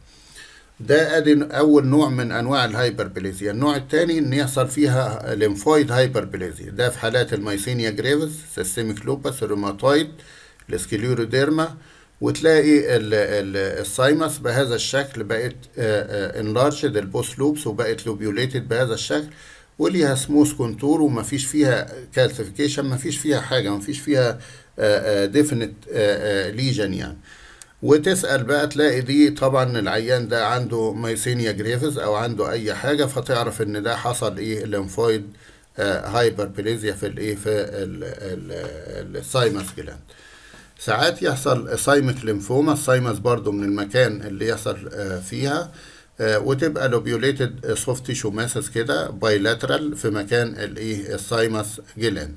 ده ادي اول نوع من انواع الهايبربليزيا النوع الثاني ان يحصل فيها ليمفويد هايبربليزيا ده في حالات الميسينيا جريفز سيستميك لوبس الروماتويد الاسكليوروديرما وتلاقي السايمس بهذا الشكل بقت انلارجد آه، آه، البوس لوبس وبقت لوبيوليتد بهذا الشكل وليها سموث كونتور ومفيش فيها كالسيفيكيشن مفيش فيها حاجه مفيش فيها ديفينيت آه، ليجن يعني وتسأل بقى تلاقي دي طبعا العيان ده عنده مايسينيا جريفز أو عنده أي حاجة فتعرف إن ده حصل إيه الليمفويد آه هايبربليزيا في الإيه في السايمس جلاند. ساعات يحصل سايمس ليمفوما السايمس برضو من المكان اللي يحصل آه فيها آه وتبقى لوبيوليتد سوفت تيشو ماسس كده بايلاترال في مكان الايه السايمس جلاند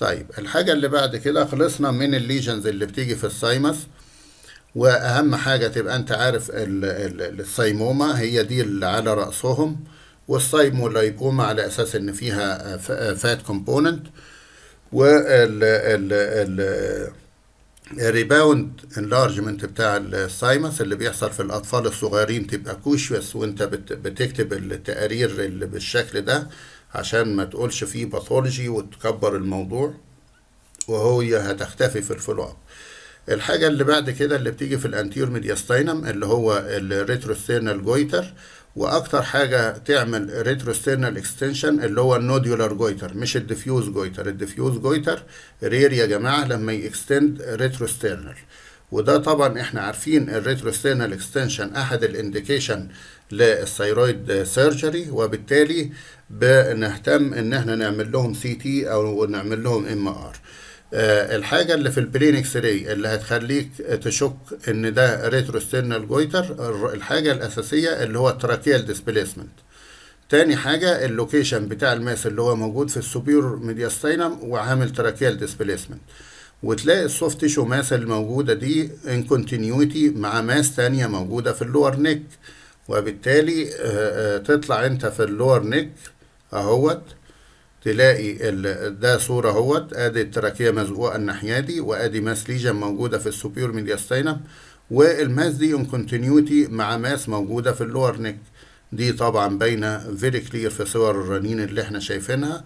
طيب الحاجة اللي بعد كده خلصنا من الليجنز اللي بتيجي في السايمس واهم حاجه تبقى انت عارف السيمومه هي دي اللي على راسهم والسايمولايكوما على اساس ان فيها فات كومبوننت وال ريباوند انلارجمنت بتاع السايمس اللي بيحصل في الاطفال الصغيرين تبقى كوشوس وانت بتكتب التقارير اللي بالشكل ده عشان ما تقولش فيه باثولوجي وتكبر الموضوع وهي هتختفي في الفولو اب الحاجة اللي بعد كده اللي بتيجي في الانتيور ميدياستينم اللي هو الريتروسترنال جويتر واكتر حاجه تعمل ريتروسترنال اكستنشن اللي هو النوديولار جويتر مش الديفيوز جويتر الديفيوز جويتر رير يا جماعه لما يكستند ريتروسترنال وده طبعا احنا عارفين الريتروسترنال اكستنشن احد الانديكيشن للثيرويد سيرجري وبالتالي بنهتم ان احنا نعمل لهم سي تي او نعمل لهم ام ار آه، الحاجه اللي في البرين اكس راي اللي هتخليك تشك ان ده ريترو سترنال جويتر الحاجه الاساسيه اللي هو التراكيال ديسبيسمنت تاني حاجه اللوكيشن بتاع الماس اللي هو موجود في السوبير ميدياستينم وعامل تراكيال ديسبيسمنت وتلاقي السوفت تيشو ماس الموجوده دي ان كونتينيوتي مع ماس تانية موجوده في اللور نيك وبالتالي آه، آه، تطلع انت في اللور نيك اهوت تلاقي ده صورة اهوت ادي التراكية مزقوقة الناحية دي وادي ماس ليجن موجودة في السوبيور ميدياستينم والماس دي ان كونتينيوتي مع ماس موجودة في اللور نيك دي طبعا باينة فيري كلير في صور الرنين اللي احنا شايفينها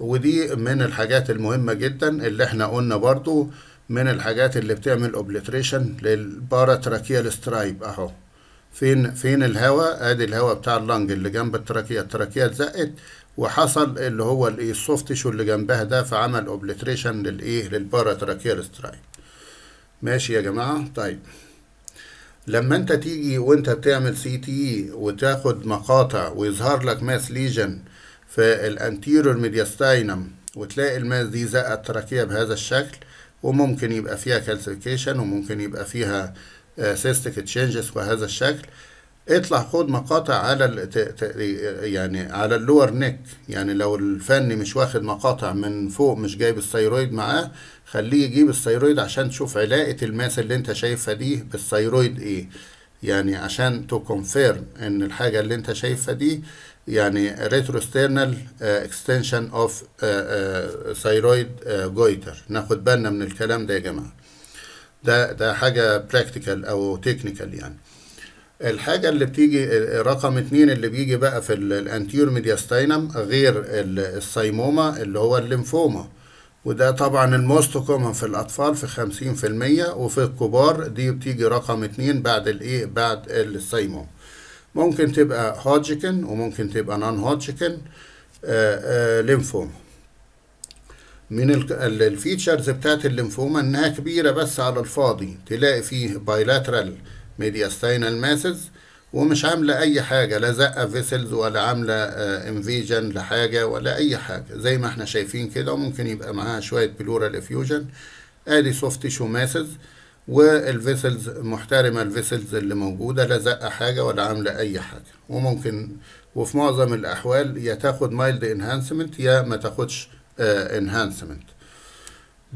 ودي من الحاجات المهمة جدا اللي احنا قلنا برضو من الحاجات اللي بتعمل اوبليتريشن للباراتراكيال سترايب اهو فين فين الهواء ادي الهواء بتاع اللنج اللي جنب التراكية التراكية اتزقت وحصل اللي هو الايه السوفت شو اللي جنبها ده فعمل اوبليتريشن للايه للباراتراكيال سترايب ماشي يا جماعه طيب لما انت تيجي وانت بتعمل سي تي e وتاخد مقاطع ويظهر لك ماس ليجن في الانتيرور ميدياستاينم وتلاقي الماس دي زقت تراكيه بهذا الشكل وممكن يبقى فيها كالسيكيشن وممكن يبقى فيها سيستيك تشينجز بهذا الشكل اطلع خد مقاطع على يعني على اللور نيك يعني لو الفني مش واخد مقاطع من فوق مش جايب الثيرويد معاه خليه يجيب الثيرويد عشان تشوف علاقة الماس اللي انت شايفها دي بالثيرويد ايه يعني عشان تو كونفيرم ان الحاجة اللي انت شايفها دي يعني ريتروسترنال اكستنشن اوف ثيرويد جويتر uh, ناخد بالنا من الكلام ده يا جماعة ده ده حاجة براكتيكال او تكنيكال يعني الحاجة اللي بتيجي رقم اتنين اللي بيجي بقى في الانتيور ميدياستينم غير السيموما اللي هو الليمفوما وده طبعا الموست كومن في الأطفال في خمسين في المية وفي الكبار دي بتيجي رقم اتنين بعد الإيه بعد السيموما ممكن تبقى هوتشكن وممكن تبقى نون هوتشكن ليمفوما من الفيتشرز بتاعت الليمفوما انها كبيره بس على الفاضي تلاقي فيه بايلاترال ستاينال ماسز ومش عاملة أي حاجة لا زقة فيسلز ولا عاملة انفيجن آه، لحاجة ولا أي حاجة زي ما احنا شايفين كده وممكن يبقى معاها شوية بلورال افيوجن ادي سوفت تيشو ماسز والفيسلز محترمة الفيسلز اللي موجودة لا زقة حاجة ولا عاملة أي حاجة وممكن وفي معظم الأحوال يا تاخد مايلد انهانسمنت يا ما تاخدش انهانسمنت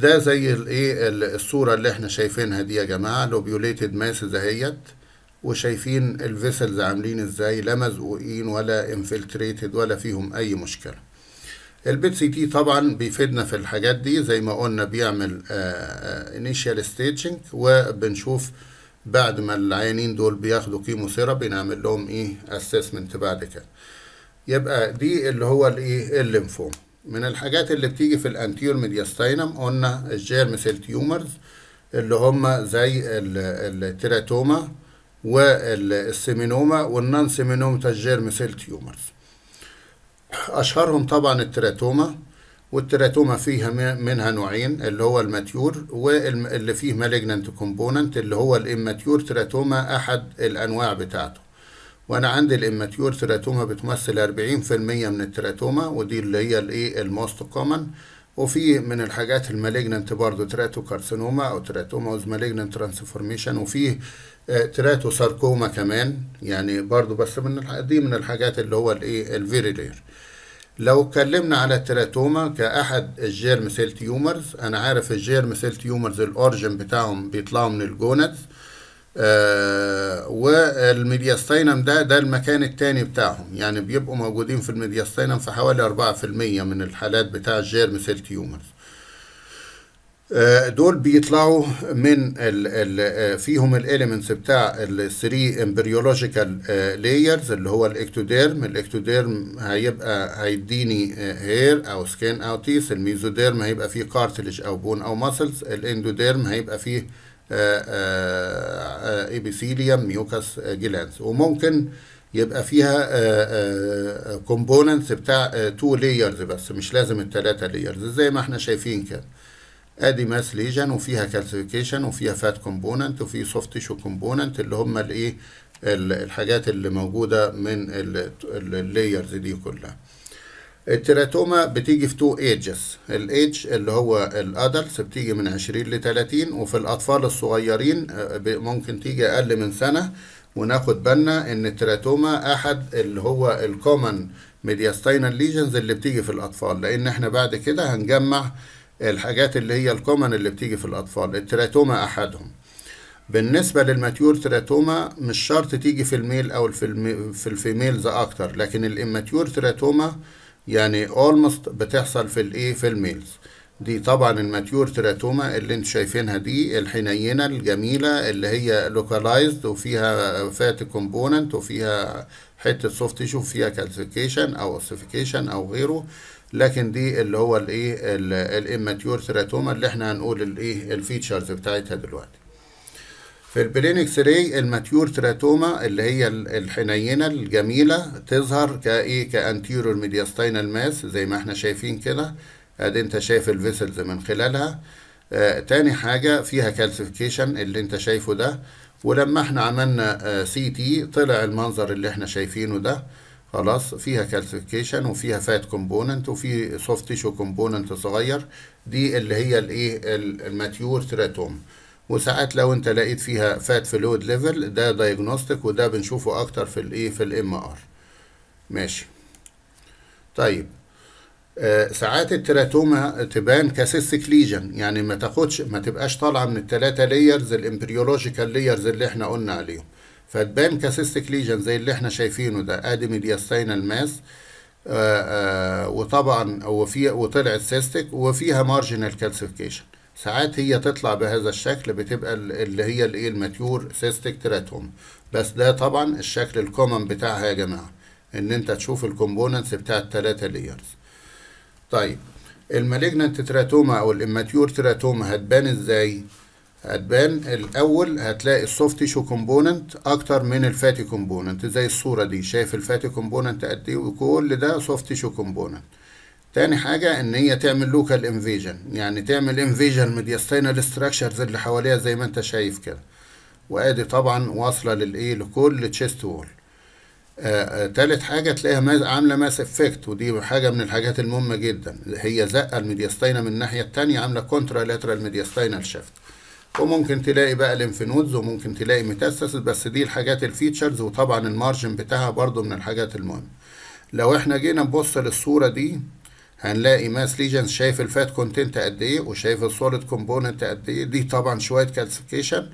ده زي الايه الصوره اللي احنا شايفينها دي يا جماعه لوبيوليتد ماس اهيت وشايفين الفيسلز عاملين ازاي لا مزقوقين ولا انفلتريتد ولا فيهم اي مشكله البيت سي تي طبعا بيفيدنا في الحاجات دي زي ما قلنا بيعمل انيشال آه، آه، ستيتشنج وبنشوف بعد ما العيانين دول بياخدوا كيمو ثيرابي نعمل لهم ايه اسسمنت بعد كده يبقى دي اللي هو الايه الليمفوما من الحاجات اللي بتيجي في الانتيور ميدياستينم قلنا الجيرم سيل تيومرز اللي هم زي التيراتوما والسيمينوما والنان سيمينومتا الجير سيل تيومرز اشهرهم طبعا التيراتوما والتيراتوما فيها منها نوعين اللي هو الماتيور واللي فيه مالجننت كومبوننت اللي هو الاماتيور تيراتوما احد الانواع بتاعته وانا عندي الاماتيور تراتوما بتمثل 40% من التراتوما ودي اللي هي الايه الموست كومن وفي من الحاجات المالجننت برضه تراتو كارسينوما او تراتوما اوز مالجننت ترانسفورميشن وفي آه، تراتو ساركوما كمان يعني برضه بس من دي من الحاجات اللي هو الايه الفيريلير لو اتكلمنا على التراتوما كأحد الجيرم سيل تيومرز أنا عارف الجيرم سيل تيومرز الأورجن بتاعهم بيطلعوا من الجونز آه، والميدياستينم ده ده المكان التاني بتاعهم يعني بيبقوا موجودين في الميدياستينم في حوالي 4% من الحالات بتاع الجيرم سيل تيومرز آه، دول بيطلعوا من الـ الـ آه، فيهم الاليمنتس بتاع الثري امبريولوجيكال لايرز اللي هو الاكتوديرم الاكتوديرم هيبقى هيديني هير او سكين او تيس الميزوديرم هيبقى فيه كارتلج او بون او ماسلز الاندوديرم هيبقى فيه ايبيثيليوم ميوكس جلانس وممكن يبقى فيها كومبوننتس آه، آه، آه، بتاع تو لايرز بس مش لازم الثلاثه لايرز زي ما احنا شايفين كده ادي ماس ليجن وفيها كالسيفيكيشن وفيها فات كومبوننت وفي سوفت تيشو كومبوننت اللي هم الايه الحاجات اللي موجوده من اللايرز دي كلها التيراتوما بتيجي في تو ايجز الايج اللي هو الادلتس بتيجي من 20 ل 30 وفي الاطفال الصغيرين آه، ممكن تيجي اقل من سنه وناخد بالنا ان التيراتوما احد اللي هو الكومن ميدياستاينال ليجنز اللي بتيجي في الاطفال لان احنا بعد كده هنجمع الحاجات اللي هي الكومن اللي بتيجي في الاطفال التيراتوما احدهم بالنسبة للماتيور تراتوما مش شرط تيجي في الميل أو في الفيميلز أكتر لكن الإماتيور تراتوما يعني almost بتحصل في الايه في الميلز دي طبعا الماتيور تراتوما اللي انت شايفينها دي الحنينه الجميله اللي هي لوكالايزد وفيها فات كومبوننت وفيها حته سوفت تيشو فيها كالسيفيكيشن او اوسيفيكيشن او غيره لكن دي اللي هو الايه الاماتيور تراتوما اللي احنا هنقول الايه الفيتشرز بتاعتها دلوقتي في البرين اكسراي الماتيور تراتوما اللي هي الحنينه الجميله تظهر كايه كانتيرور ميدياستاينال ماس زي ما احنا شايفين كده ادي انت شايف الفيسلز من خلالها آه تاني حاجه فيها كالسيفيكيشن اللي انت شايفه ده ولما احنا عملنا آه تي طلع المنظر اللي احنا شايفينه ده خلاص فيها كالسيفيكيشن وفيها فات كومبوننت وفي سوفت تيشو كومبوننت صغير دي اللي هي الايه الماتيور تراتوما وساعات لو انت لقيت فيها فات فلويد ليفل ده دايجنوستيك وده بنشوفه اكتر في الايه في الام ار ماشي طيب آه ساعات التراتوما تبان كسيستيك ليجن يعني ما تاخدش ما تبقاش طالعه من الثلاثه ليرز الامبريولوجيكال ليرز اللي احنا قلنا عليهم فتبان كسيستيك ليجن زي اللي احنا شايفينه ده ادي ميدياستينال ماس وطبعا وفي وطلعت سيستيك وفيها مارجنال كالسيفيكيشن ساعات هي تطلع بهذا الشكل بتبقى اللي هي الايه الماتيور سيستيك تراتوم بس ده طبعا الشكل الكومن بتاعها يا جماعه ان انت تشوف الكومبوننتس بتاع الثلاثه لايرز طيب المالجنت تراتوما او الاماتيور تراتوما هتبان ازاي هتبان الاول هتلاقي السوفت تيشو كومبوننت اكتر من الفاتي كومبوننت زي الصوره دي شايف الفاتي كومبوننت قد ايه وكل ده سوفت تيشو كومبوننت تاني حاجة ان هي تعمل لوكال انفيجن يعني تعمل انفيجن ميدياستينال ستراكشرز اللي حواليها زي ما انت شايف كده وادي طبعا واصلة للايه لكل تشيست وول آه، آه، تالت حاجة تلاقيها عاملة ماس افكت ودي حاجة من الحاجات المهمة جدا هي زقة الميديستينا من الناحية التانية عاملة كونترا لاترال ميدياستينال شيفت وممكن تلاقي بقى الانفينودز وممكن تلاقي ميتاستاسيس بس دي الحاجات الفيتشرز وطبعا المارجن بتاعها برضو من الحاجات المهمة لو احنا جينا نبص للصورة دي هنلاقي ماس ليجنز شايف الفات كونتنت قد ايه وشايف السوليد كومبوننت قد ايه دي طبعا شويه كالسيفيكيشن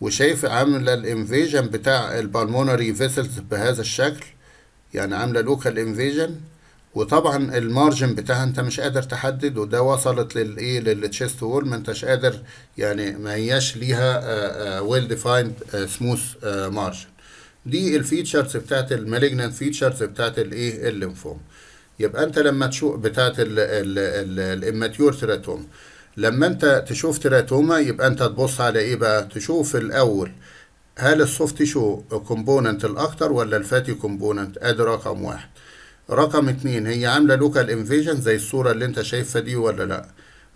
وشايف عامله الانفيجن بتاع البالمونري فيسلز بهذا الشكل يعني عامله لوكال انفيجن وطبعا المارجن بتاعها انت مش قادر تحدد وده وصلت للايه للتشيست وول ما انتش قادر يعني ما هياش ليها ويل ديفايند سموث مارجن دي الفيتشرز بتاعت المالجنان فيتشرز بتاعت الايه الليمفوم يبقى انت لما تشوف بتاعت الاماتيور تراتوما لما انت تشوف تراتوما يبقى انت تبص على ايه بقى تشوف الاول هل السوفت شو كومبوننت الاكتر ولا الفاتي كومبوننت ادي رقم واحد رقم اتنين هي عاملة لوكال انفيجن زي الصورة اللي انت شايفها دي ولا لأ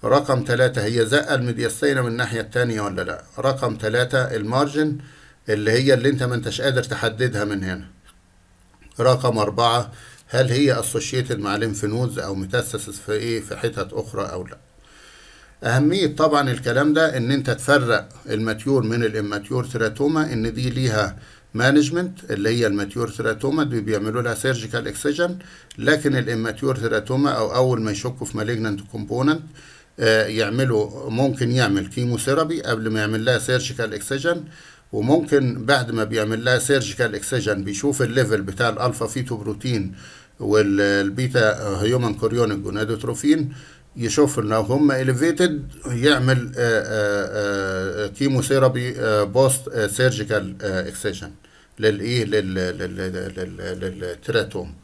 رقم تلاتة هي زقة الميديستينا من الناحية التانية ولا لأ رقم تلاتة المارجن اللي هي اللي انت ما انتش قادر تحددها من هنا رقم أربعة هل هي اسوشيتد مع ليمف نودز او متاسسس في ايه في حتت اخرى او لا اهميه طبعا الكلام ده ان انت تفرق الماتيور من الاماتيور تيراتوما ان دي ليها مانجمنت اللي هي الماتيور تيراتوما دي بيعملوا لها سيرجيكال اكسجن لكن الاماتيور تيراتوما او اول ما يشكوا في مالجننت آه، كومبوننت يعملوا ممكن يعمل كيموثيرابي قبل ما يعمل لها سيرجيكال اكسجن وممكن بعد ما بيعمل لها سيرجيكال اكسجن بيشوف الليفل بتاع الالفا فيتو بروتين والبيتا هيومن كوريونيك جونادوتروفين يشوف ان هم اليفيتد يعمل كيموثيرابي بوست سيرجيكال اكسيشن للايه للتراتوم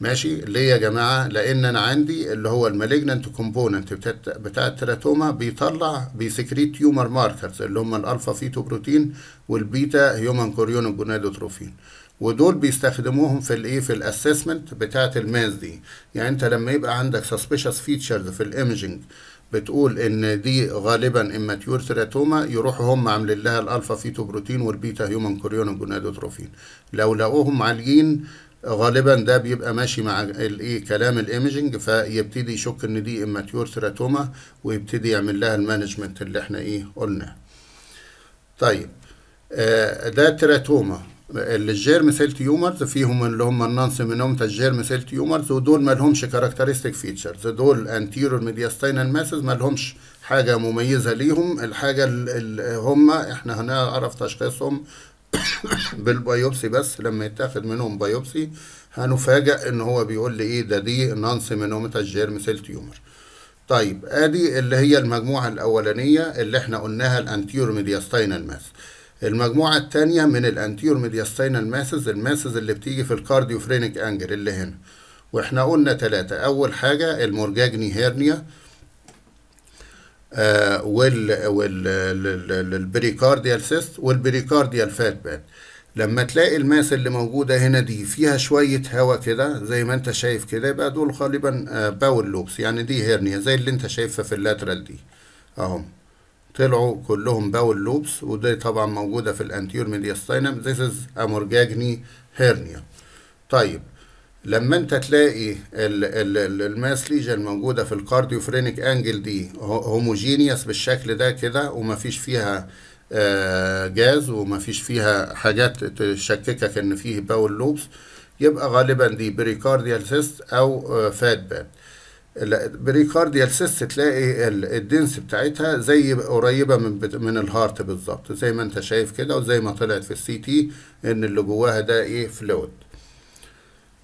ماشي ليه يا جماعه لان انا عندي اللي هو المالجننت كومبوننت بتاع التراتوما بيطلع بيسكريت تيومر ماركرز اللي هم الالفا فيتو بروتين والبيتا هيومن كوريون جونادوتروفين ودول بيستخدموهم في الايه في الاسسمنت بتاعه الماس دي يعني انت لما يبقى عندك سسبيشس فيتشرز في الايمجنج بتقول ان دي غالبا اماتيور تيراتوما يروحوا هم عاملين لها الالفا فيتو بروتين والبيتا هيومن كوريون جونادوتروفين لو لقوهم عاليين غالبا ده بيبقى ماشي مع الايه كلام الايمجنج فيبتدي يشك ان دي اماتيور تيراتوما ويبتدي يعمل لها المانجمنت اللي احنا ايه قلناه طيب آه ده تراتوما الجيرم سيل تيومرز فيهم اللي هم النون سيمينومتا الجيرم سيل تيومرز ودول ما لهمش كاركترستيك فيتشرز دول انتيرور ميدياستينال ماسز ما لهمش حاجه مميزه ليهم الحاجه اللي هم احنا هنعرف تشخيصهم بالبايوبسي بس لما يتاخد منهم بايوبسي هنفاجئ ان هو بيقول لي ايه ده دي نون سيمينومتا الجيرم سيل تيومر طيب ادي اللي هي المجموعه الاولانيه اللي احنا قلناها الانتيرور ميدياستينال ماسز المجموعة التانية من الانتيور ميدياستينال ماسز الماسز اللي بتيجي في الكارديوفرينيك انجل اللي هنا واحنا قلنا تلاتة اول حاجة المورجاجني هيرنيا آه وال والبريكارديال سيست والبريكارديال فات باد لما تلاقي الماس اللي موجودة هنا دي فيها شوية هوا كده زي ما انت شايف كده يبقى دول غالبا باول آه، لوبس يعني دي هيرنيا زي اللي انت شايفها في اللاترال دي اهم طلعوا كلهم باول لوبس ودي طبعا موجودة في الانتيور ميدياستينم this is امورجاجني هيرنيا hernia طيب لما انت تلاقي الماس ليجن موجودة في الكارديوفرينيك انجل دي هوموجينيوس بالشكل ده كده ومفيش فيها آه، جاز ومفيش فيها حاجات تشككك ان فيه باول لوبس يبقى غالبا دي بريكارديال سيست او فات آه، باد بريكارديال سيست تلاقي الدنس بتاعتها زي قريبه من من الهارت بالظبط زي ما انت شايف كده وزي ما طلعت في السي تي ان اللي جواها ده ايه فلويد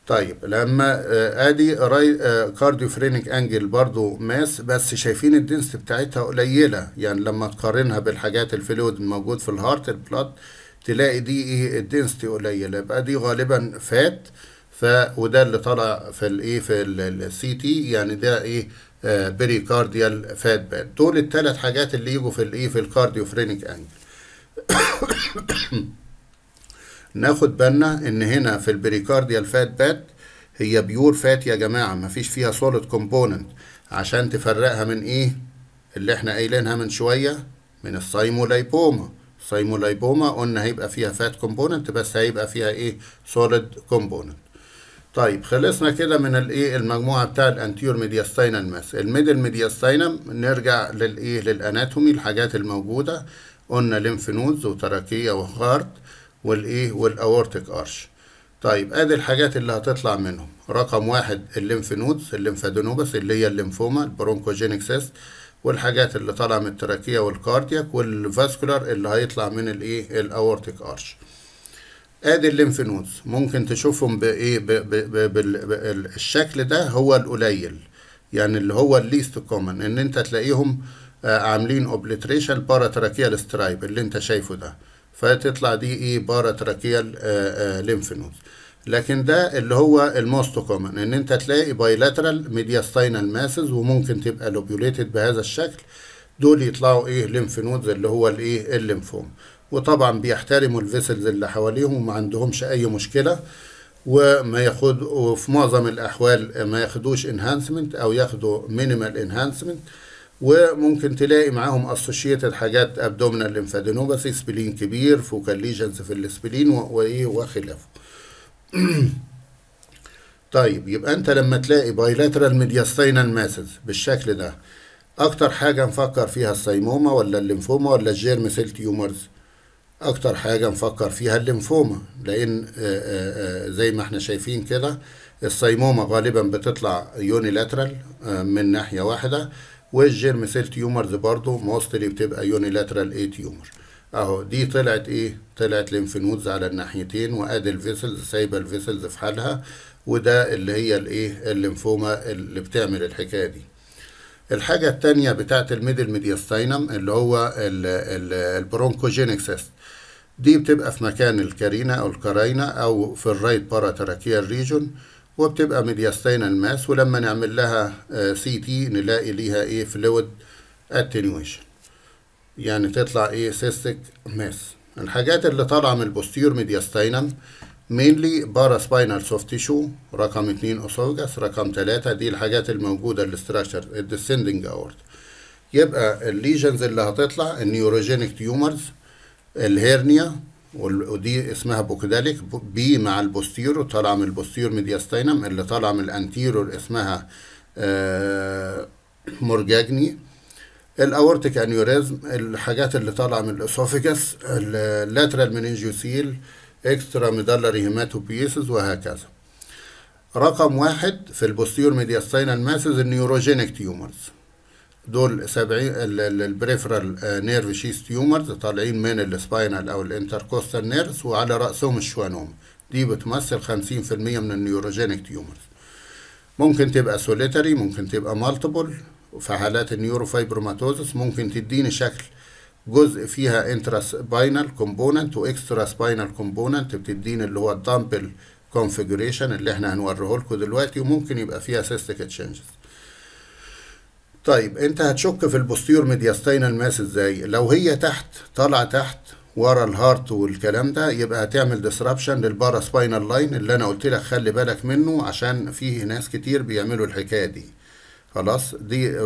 طيب لما آه، ادي آه كارديوفرينيك انجل برضو ماس بس شايفين الدنس بتاعتها قليله يعني لما تقارنها بالحاجات الفلويد الموجود في الهارت البلاد تلاقي دي ايه الدنسيتي قليله يبقى دي غالبا فات ف وده اللي طالع في الايه في السي تي يعني ده ايه آه كارديال فات باد دول الثلاث حاجات اللي يجوا في الايه في الكارديوفرينيك انجل ناخد بالنا ان هنا في البريكارديال فات باد هي بيور فات يا جماعه مفيش فيها سوليد كومبوننت عشان تفرقها من ايه اللي احنا قايلينها من شويه من السايمولايبوما السايمولايبوما قلنا هيبقى فيها فات كومبوننت بس هيبقى فيها ايه سوليد كومبوننت طيب خلصنا كده من الايه المجموعه بتاع الانتيور ميدياستينال ماس الميدل ميدياستينم نرجع للايه للاناتومي الحاجات الموجوده قلنا ليمف نودز وتراكيه وهارت والايه والاورتيك ارش طيب ادي الحاجات اللي هتطلع منهم رقم واحد الليمف نودز الليمفادونوبس اللي هي الليمفوما البرونكوجينيك سيست والحاجات اللي طالعه من التراكيه والكاردياك والفاسكولار اللي هيطلع من الايه الاورتيك ارش ادي الليمف نودز ممكن تشوفهم بايه بالشكل ده هو القليل يعني اللي هو الليست كومن ان انت تلاقيهم آه، عاملين اوبليتريشن باراتراكيال سترايب اللي انت شايفه ده فتطلع دي ايه باراتراكيال ليمف نودز لكن ده اللي هو الموست كومن ان انت تلاقي بايلاترال ميدياستاينال ماسز وممكن تبقى لوبيوليتد بهذا الشكل دول يطلعوا ايه ليمف نودز اللي هو الايه الليمفوم وطبعا بيحترموا الفيسلز اللي حواليهم وما عندهمش اي مشكله وما ياخد وفي معظم الاحوال ما ياخدوش انهانسمنت او ياخدوا مينيمال انهانسمنت وممكن تلاقي معاهم اسوشيتد حاجات ابدومينال ليمفادينوباثي سبلين كبير فوكال ليجنز في السبلين وايه وخلافه طيب يبقى انت لما تلاقي بايلاترال ميدياستينال ماسز بالشكل ده اكتر حاجه نفكر فيها السيموما ولا الليمفوما ولا الجيرم سيل تيومرز اكتر حاجه نفكر فيها الليمفوما لان آه، آه، آه، زي ما احنا شايفين كده الصيموما غالبا بتطلع يونيلاترال من ناحيه واحده والجيرم سيل تيومرز برضه موستلي بتبقى يونيلاترال اي تيومر اهو دي طلعت ايه طلعت ليمف نودز على الناحيتين وادي الفيسلز سايبه الفيسلز في حالها وده اللي هي الايه الليمفوما اللي بتعمل الحكايه دي الحاجه التانية بتاعه الميدل ميدياستينم اللي هو البرونكوجينيك سيست دي بتبقى في مكان الكارينا أو الكارينا أو في الرايت باراتراكيال ريجون وبتبقى ميدياستينال ماس ولما نعمل لها سي آه، تي نلاقي ليها ايه فلويد اتنيويشن يعني تطلع ايه سيستيك ماس الحاجات اللي طالعه من البوستير ميدياستينم مينلي بارا سباينال سوفت تيشو رقم اتنين اوسوجاس رقم تلاتة دي الحاجات الموجوده الاستراكشر الديسندنج اورد يبقى الليجنز اللي هتطلع النيوروجينيك تيومرز الهيرنيا ودي اسمها بوكداليك بي مع البوستيرو طالعه من البوستيرو ميدياستينم اللي طالعه من الانتيرور اسمها آه، مورجاجني الاورتيك انيوريزم الحاجات اللي طالعه من الاسوفيجاس اللاترال مننجوسيل اكسترا ميدالري هيماتوبيسز وهكذا رقم واحد في البوستيرو ميدياستينال ماسز النيوروجينيك تيومرز دول 70 البريفرال نيرف شيست تيومرز طالعين من السباينال او الانتركوستال نيرفز وعلى راسهم الشوانوم دي بتمثل 50% من النيوروجينيك تيومرز ممكن تبقى سوليتري ممكن تبقى مالتيبل في حالات النيوروفايبروماتوزس ممكن تديني شكل جزء فيها انترا سباينال كومبوننت واكسترا سباينال كومبوننت بتديني اللي هو الدامبل كونفيجريشن اللي احنا هنوريه لكم دلوقتي وممكن يبقى فيها سيستيك تشينجز طيب انت هتشك في البوستيور ميدياستاينال ماس ازاي لو هي تحت طالعه تحت ورا الهارت والكلام ده يبقى هتعمل ديسربشن للبارا سباينال لاين اللي انا قلت لك خلي بالك منه عشان فيه ناس كتير بيعملوا الحكايه دي خلاص دي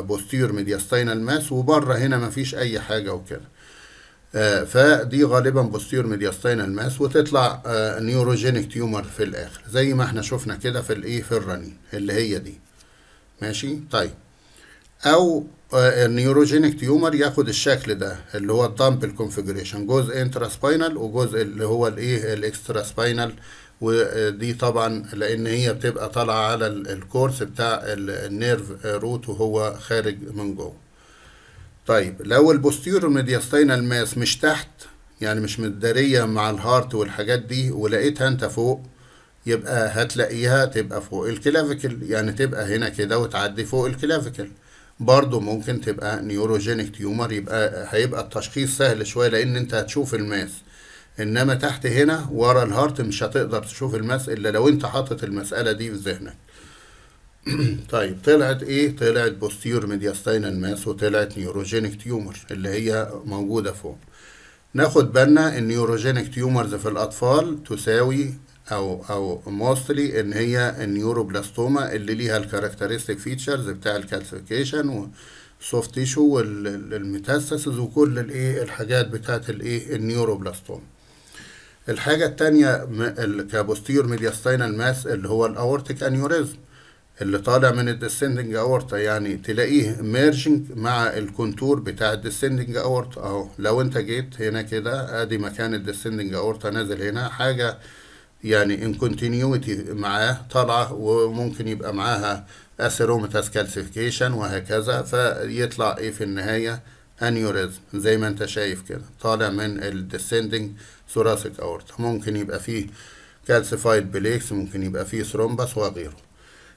بوستيور ميدياستينال ماس وبره هنا مفيش اي حاجه وكده آه فدي غالبا بوستيور ميدياستينال ماس وتطلع آه نيوروجينيك تيومر في الاخر زي ما احنا شفنا كده في الايه في الرنين اللي هي دي ماشي طيب او آه، النيوروجينيك تيومر ياخد الشكل ده اللي هو الدامبل كونفيجريشن جزء انترا سباينال وجزء اللي هو الايه الاكسترا سباينال ودي طبعا لان هي بتبقى طالعه على الكورس بتاع النيرف روت وهو خارج من جوه طيب لو البوستيرو ميدياستينال ماس مش تحت يعني مش متداريه مع الهارت والحاجات دي ولقيتها انت فوق يبقى هتلاقيها تبقى فوق الكلافيكل يعني تبقى هنا كده وتعدي فوق الكلافيكل برضه ممكن تبقى نيوروجينيك تيومر يبقى هيبقى التشخيص سهل شويه لان انت هتشوف الماس انما تحت هنا ورا الهارت مش هتقدر تشوف الماس الا لو انت حاطط المساله دي في ذهنك طيب طلعت ايه طلعت بوستيور ميدياستاينال ماس وطلعت نيوروجينيك تيومر اللي هي موجوده فوق ناخد بالنا النيوروجينيك تيومرز في الاطفال تساوي او او موستلي ان هي النيوروبلاستوما اللي ليها الكاركترستيك فيتشرز بتاع الكالسيفيكيشن وسوفت تيشو والميتاستاسيس وكل الايه الحاجات بتاعت الايه النيوروبلاستوما الحاجة التانية الكابوستير ميدياستاينال ماس اللي هو الاورتيك انيوريزم اللي طالع من الديسندنج اورتا يعني تلاقيه ميرجنج مع الكونتور بتاع الديسندنج اورتا اهو لو انت جيت هنا كده ادي مكان الديسندنج اورتا نازل هنا حاجه يعني ان كونتينيوتي معاه طالعه وممكن يبقى معاها اثيرومتاس كالسيفيكيشن وهكذا فيطلع ايه في النهايه انيوريزم زي ما انت شايف كده طالع من الديسندنج ثوراسيك اورت ممكن يبقى فيه كالسيفايد بليكس ممكن يبقى فيه ثرومبس وغيره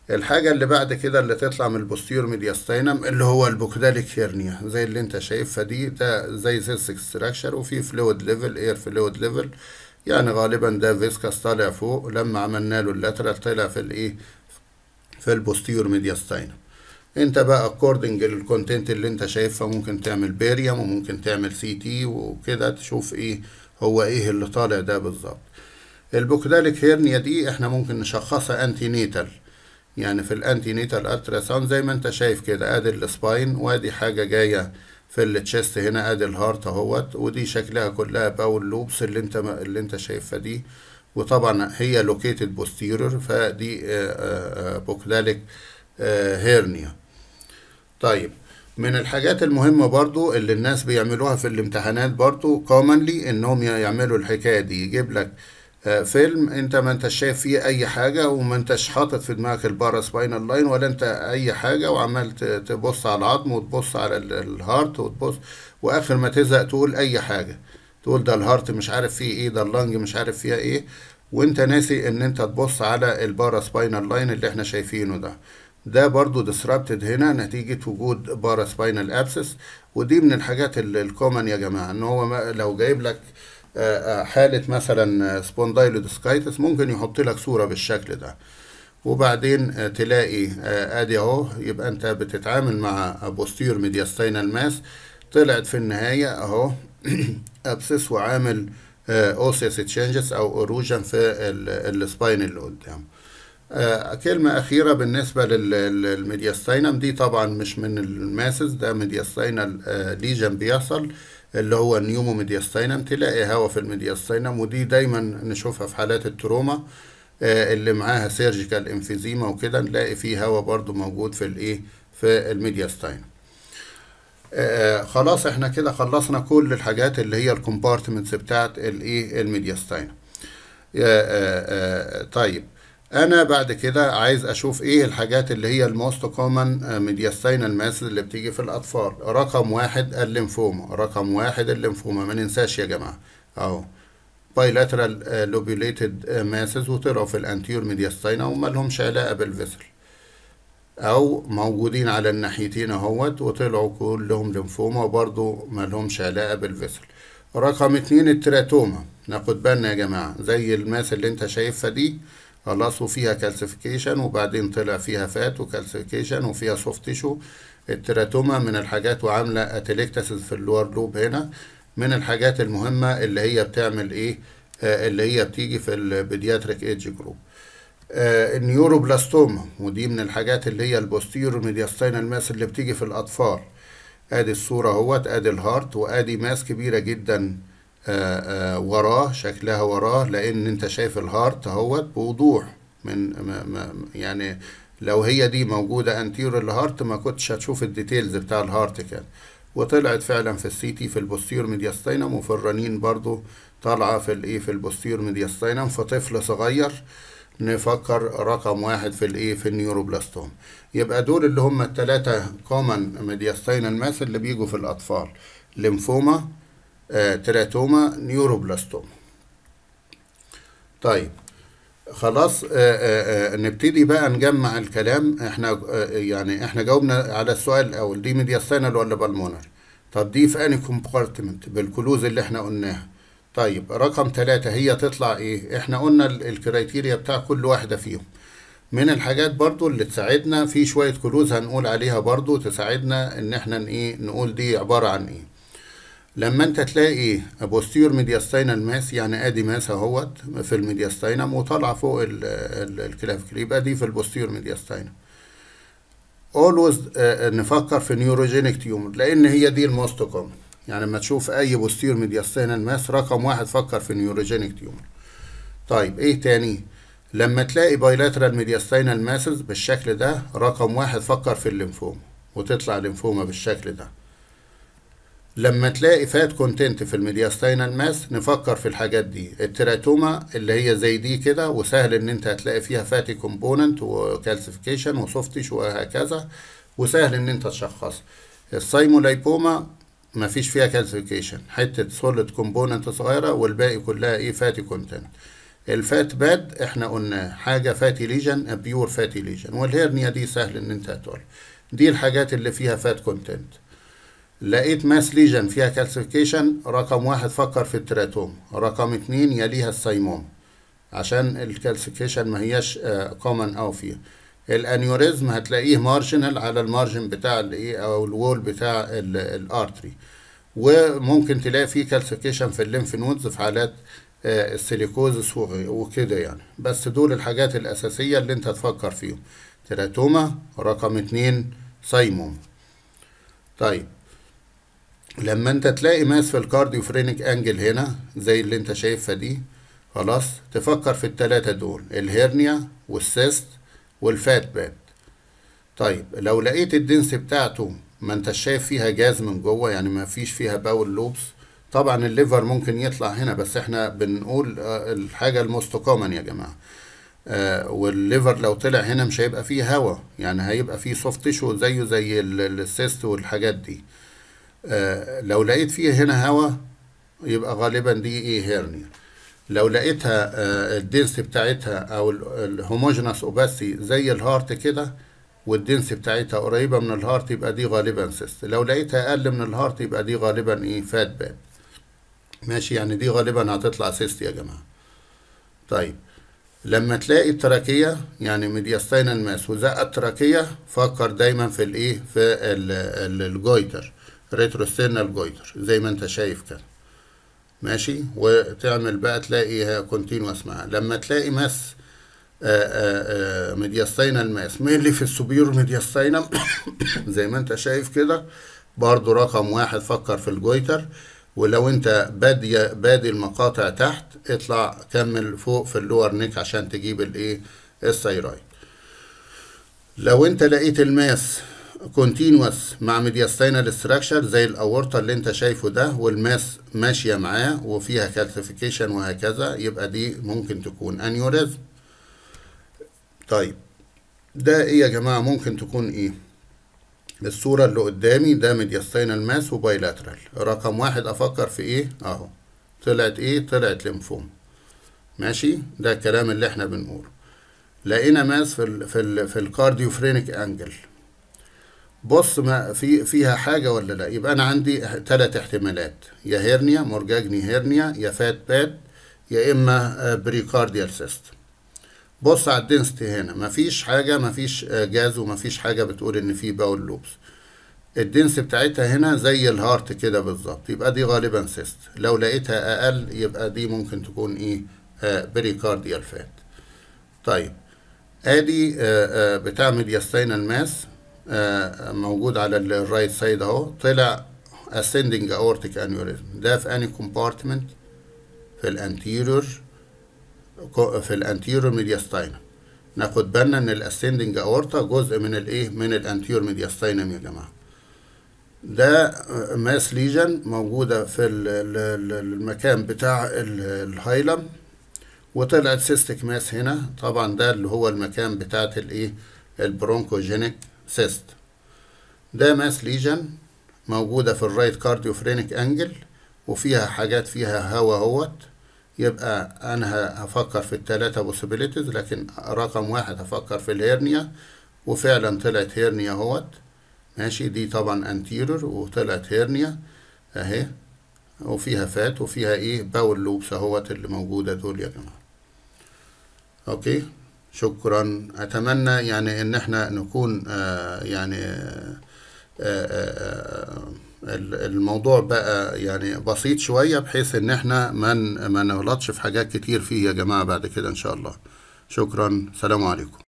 الحاجة اللي بعد كده اللي تطلع من البوستير ميدياستينم اللي هو البوكداليك هيرنيا زي اللي انت شايف فدي ده زي سيسك ستراكشر وفي فلويد ليفل اير فلويد ليفل يعني غالبا ده فيسكاس طالع فوق لما عملنا له اللاترال طلع في الايه في البوستيور ستاين انت بقى اكوردنج للكونتنت اللي انت شايفها ممكن تعمل بيريام وممكن تعمل سي تي وكده تشوف ايه هو ايه اللي طالع ده بالظبط البوكداليك هيرنيا دي احنا ممكن نشخصها انتي نيتال يعني في الانتي نيتال التراساوند زي ما انت شايف كده ادي السباين وادي حاجه جايه في التشيست هنا ادي الهارت اهوت ودي شكلها كلها باول لوبس اللي انت اللي انت شايفها دي وطبعا هي لوكيتد بوستيرور فدي بوكلاليك آه، هيرنيا آه، آه، طيب من الحاجات المهمة برضو اللي الناس بيعملوها في الامتحانات برضو كومنلي انهم يعملوا الحكاية دي يجيب لك آه، فيلم انت ما انتش شايف فيه اي حاجه وما انتش حاطط في دماغك البارا سباينال لاين ولا انت اي حاجه وعمال تبص على العظم وتبص على الهارت وتبص واخر ما تزهق تقول اي حاجه تقول ده الهارت مش عارف فيه ايه ده اللنج مش عارف فيها ايه وانت ناسي ان انت تبص على البارا سباينال لاين اللي احنا شايفينه ده ده برضو ديسربتد هنا نتيجة وجود بارا سباينال ابسس ودي من الحاجات الكومن يا جماعة ان هو لو جايب لك حالة مثلا سبوندايلودسكايتس ممكن يحط لك صورة بالشكل ده وبعدين تلاقي ادي اهو يبقى انت بتتعامل مع بوستير ميدياستينال ماس طلعت في النهاية اهو ابسس وعامل اوسيس آه، تشينجز او اروجن في السباين اللي قدام آه، كلمة أخيرة بالنسبة للميدياستينم دي طبعا مش من الماسز ده ميدياستينال آه، ليجن بيحصل اللي هو النيومو ميدياستينم تلاقي هواء في الميدياستينم ودي دايما نشوفها في حالات التروما آه، اللي معاها سيرجيكال انفيزيما وكده نلاقي فيه هواء برضو موجود في الايه في الميدياستينم آه،, آه خلاص احنا كده خلصنا كل الحاجات اللي هي الكومبارتمنتس بتاعت الايه الميدياستينم آه،, آه آه طيب انا بعد كده عايز اشوف ايه الحاجات اللي هي الموست كومن ميدياستاين الماس اللي بتيجي في الاطفال رقم واحد الليمفوما رقم واحد الليمفوما ما ننساش يا جماعه اهو بايلاترال لوبيوليتد ماسز وطلعوا في الانتيور ميدياستاين او ما لهمش علاقه بالفيسل او موجودين على الناحيتين اهوت وطلعوا كلهم ليمفوما وبرضه ما لهمش علاقه بالفيسل رقم اتنين التراتوما ناخد بالنا يا جماعه زي الماس اللي انت شايفها دي خلاص وفيها كالسيفيكيشن وبعدين طلع فيها فات وكالسيفيكيشن وفيها سوفت تيشو التراتوما من الحاجات وعامله اتليكتاسيس في اللور لوب هنا من الحاجات المهمه اللي هي بتعمل ايه آه اللي هي بتيجي في البيدياتريك ايدج جروب آه النيوروبلاستوما ودي من الحاجات اللي هي البوستيرو ميدياستينال ماس اللي بتيجي في الاطفال ادي الصوره اهوت ادي الهارت وادي ماس كبيره جدا آه، آه، وراه شكلها وراه لان انت شايف الهارت اهوت بوضوح من ما ما يعني لو هي دي موجوده انتير الهارت ما كنتش هتشوف الديتيلز بتاع الهارت كان وطلعت فعلا في السيتي في البوستير ميدياستينم وفي الرنين برضو طالعه في الايه في البوستير ميدياستينم في طفل صغير نفكر رقم واحد في الايه في النيوروبلاستوم يبقى دول اللي هم الثلاثه كومن ميدياستينم ماس اللي بيجوا في الاطفال ليمفوما تراتوما نيوروبلاستوما طيب خلاص آه، آه، آه، نبتدي بقى نجمع الكلام احنا يعني احنا جاوبنا على السؤال الاول دي ميدياستينال ولا بالمونر طب دي في اني كومبارتمنت بالكلوز اللي احنا قلناها طيب رقم ثلاثة هي تطلع ايه احنا قلنا الكريتيريا بتاع كل واحدة فيهم من الحاجات برضو اللي تساعدنا في شوية كلوز هنقول عليها برضو تساعدنا ان احنا ايه نقول دي عبارة عن ايه لما انت تلاقي بوستير ميدياستينال ماس يعني ادي ماس اهوت في الميدياستينم وطالعه فوق الكلافيكل يبقى دي في البوستير ميدياستينم اولويز نفكر في نيوروجينيك تيومر لان هي دي الموست كومن يعني لما تشوف اي بوستير ميدياستينال ماس رقم واحد فكر في نيوروجينيك تيومر طيب ايه تاني لما تلاقي بايلاترال ميدياستينال ماسز بالشكل ده رقم واحد فكر في الليمفوما وتطلع ليمفوما بالشكل ده لما تلاقي فات كونتنت في الميدياستاينال ماس نفكر في الحاجات دي التراتوما اللي هي زي دي كده وسهل ان انت هتلاقي فيها فاتي كومبوننت وكالسيفيكيشن وسوفتش وهكذا وسهل ان انت تشخصها السايمولايبوما مفيش فيها كالسيفيكيشن حته سوليد كومبوننت صغيره والباقي كلها ايه فاتي كونتنت الفات باد احنا قلنا حاجه فاتي ليجن بيور فاتي ليجن والهرنيا دي سهل ان انت هتقول دي الحاجات اللي فيها فات كونتنت لقيت ماس ليجن فيها كالسيفيكيشن رقم واحد فكر في التراتوم رقم اتنين يليها السيموم عشان الكالسيفيكيشن ما هياش كومن آه، او فيها الانيوريزم هتلاقيه مارجنال على المارجن بتاع الايه او الوول بتاع الارتري وممكن تلاقي فيه كالسيفيكيشن في الليمف نودز في حالات آه، السيليكوزس وكده يعني بس دول الحاجات الاساسيه اللي انت تفكر فيهم تراتوما رقم اتنين سيموم طيب لما انت تلاقي ماس في الكارديوفرينيك انجل هنا زي اللي انت شايفها دي خلاص تفكر في التلاتة دول الهرنيا والسيست والفات باد طيب لو لقيت الدنس بتاعته ما انت شايف فيها جاز من جوه يعني ما فيش فيها باول لوبس طبعا الليفر ممكن يطلع هنا بس احنا بنقول آه، الحاجة الموست كومن يا جماعة آه، والليفر لو طلع هنا مش هيبقى فيه هوا يعني هيبقى فيه سوفت تيشو زيه زي السيست والحاجات دي آه، لو لقيت فيها هنا هواء يبقى غالبا دي ايه هيرنيا لو لقيتها آه، الدنس بتاعتها او الهوموجينس اوباسي زي الهارت كده والدنس بتاعتها قريبه من الهارت يبقى دي غالبا سيست لو لقيتها اقل من الهارت يبقى دي غالبا ايه فات باب ماشي يعني دي غالبا هتطلع سيست يا جماعه طيب لما تلاقي التراكية يعني ميدياستاينال ماس وزقة التراكية فكر دايما في الايه في الجويتر ريتروستيرنال جويتر زي ما انت شايف كده ماشي وتعمل بقى تلاقيها كونتينوس معاها لما تلاقي ماس ميدياستينال ماس مينلي في السوبيور ميدياستينم زي ما انت شايف كده برضو رقم واحد فكر في الجويتر ولو انت بادي بادي المقاطع تحت اطلع كمل فوق في اللور نيك عشان تجيب الايه السيرايد لو انت لقيت الماس كونتينوس مع ميدياستينال ستراكشر زي الاورطه اللي انت شايفه ده والماس ماشيه معاه وفيها كالسيفيكيشن وهكذا يبقى دي ممكن تكون انيوريزم طيب ده ايه يا جماعه ممكن تكون ايه الصوره اللي قدامي ده ميدياستينال ماس وبايلاترال رقم واحد افكر في ايه اهو طلعت ايه طلعت لمفوم ماشي ده الكلام اللي احنا بنقوله لقينا ماس في ال في ال في الكارديوفرينيك انجل بص ما في فيها حاجة ولا لا يبقى أنا عندي تلات احتمالات يا هيرنيا مرججني هيرنيا يا فات باد يا إما آه، بريكارديال سيست بص على الدنسيتي هنا مفيش حاجة مفيش آه، جاز ومفيش حاجة بتقول إن في باول لوبس الدنس بتاعتها هنا زي الهارت كده بالظبط يبقى دي غالبا سيست لو لقيتها أقل يبقى دي ممكن تكون إيه آه، بريكارديال فات طيب ادي بتعمل يستين الماس موجود على الرايت سايد اهو طلع ascending aortic aneurysm ده في اني كومبارتمنت في الانتيريور في الانتيريور ميدياستاين ناخد بالنا ان الاسندنج اورتا جزء من الايه من الانتيريور ميدياستاينم يا جماعه ده ماس ليجن موجوده في المكان بتاع الهايلم وطلعت سيستك ماس هنا طبعا ده اللي هو المكان بتاعت الايه البرونكوجينيك سيست ده ماس ليجن موجودة في الرايت كارديوفرينيك انجل وفيها حاجات فيها هوا اهوت يبقى انا هفكر في التلاتة بوسيبيليتيز لكن رقم واحد هفكر في الهيرنيا وفعلا طلعت هيرنيا اهوت ماشي دي طبعا انتيرور وطلعت هيرنيا اهي وفيها فات وفيها ايه باول لوبس اهوت اللي موجودة دول يا جماعة اوكي شكرا اتمنى يعني ان احنا نكون آه، يعني آه، آه، الموضوع بقى يعني بسيط شويه بحيث ان احنا ما ما نغلطش في حاجات كتير فيه يا جماعه بعد كده ان شاء الله شكرا سلام عليكم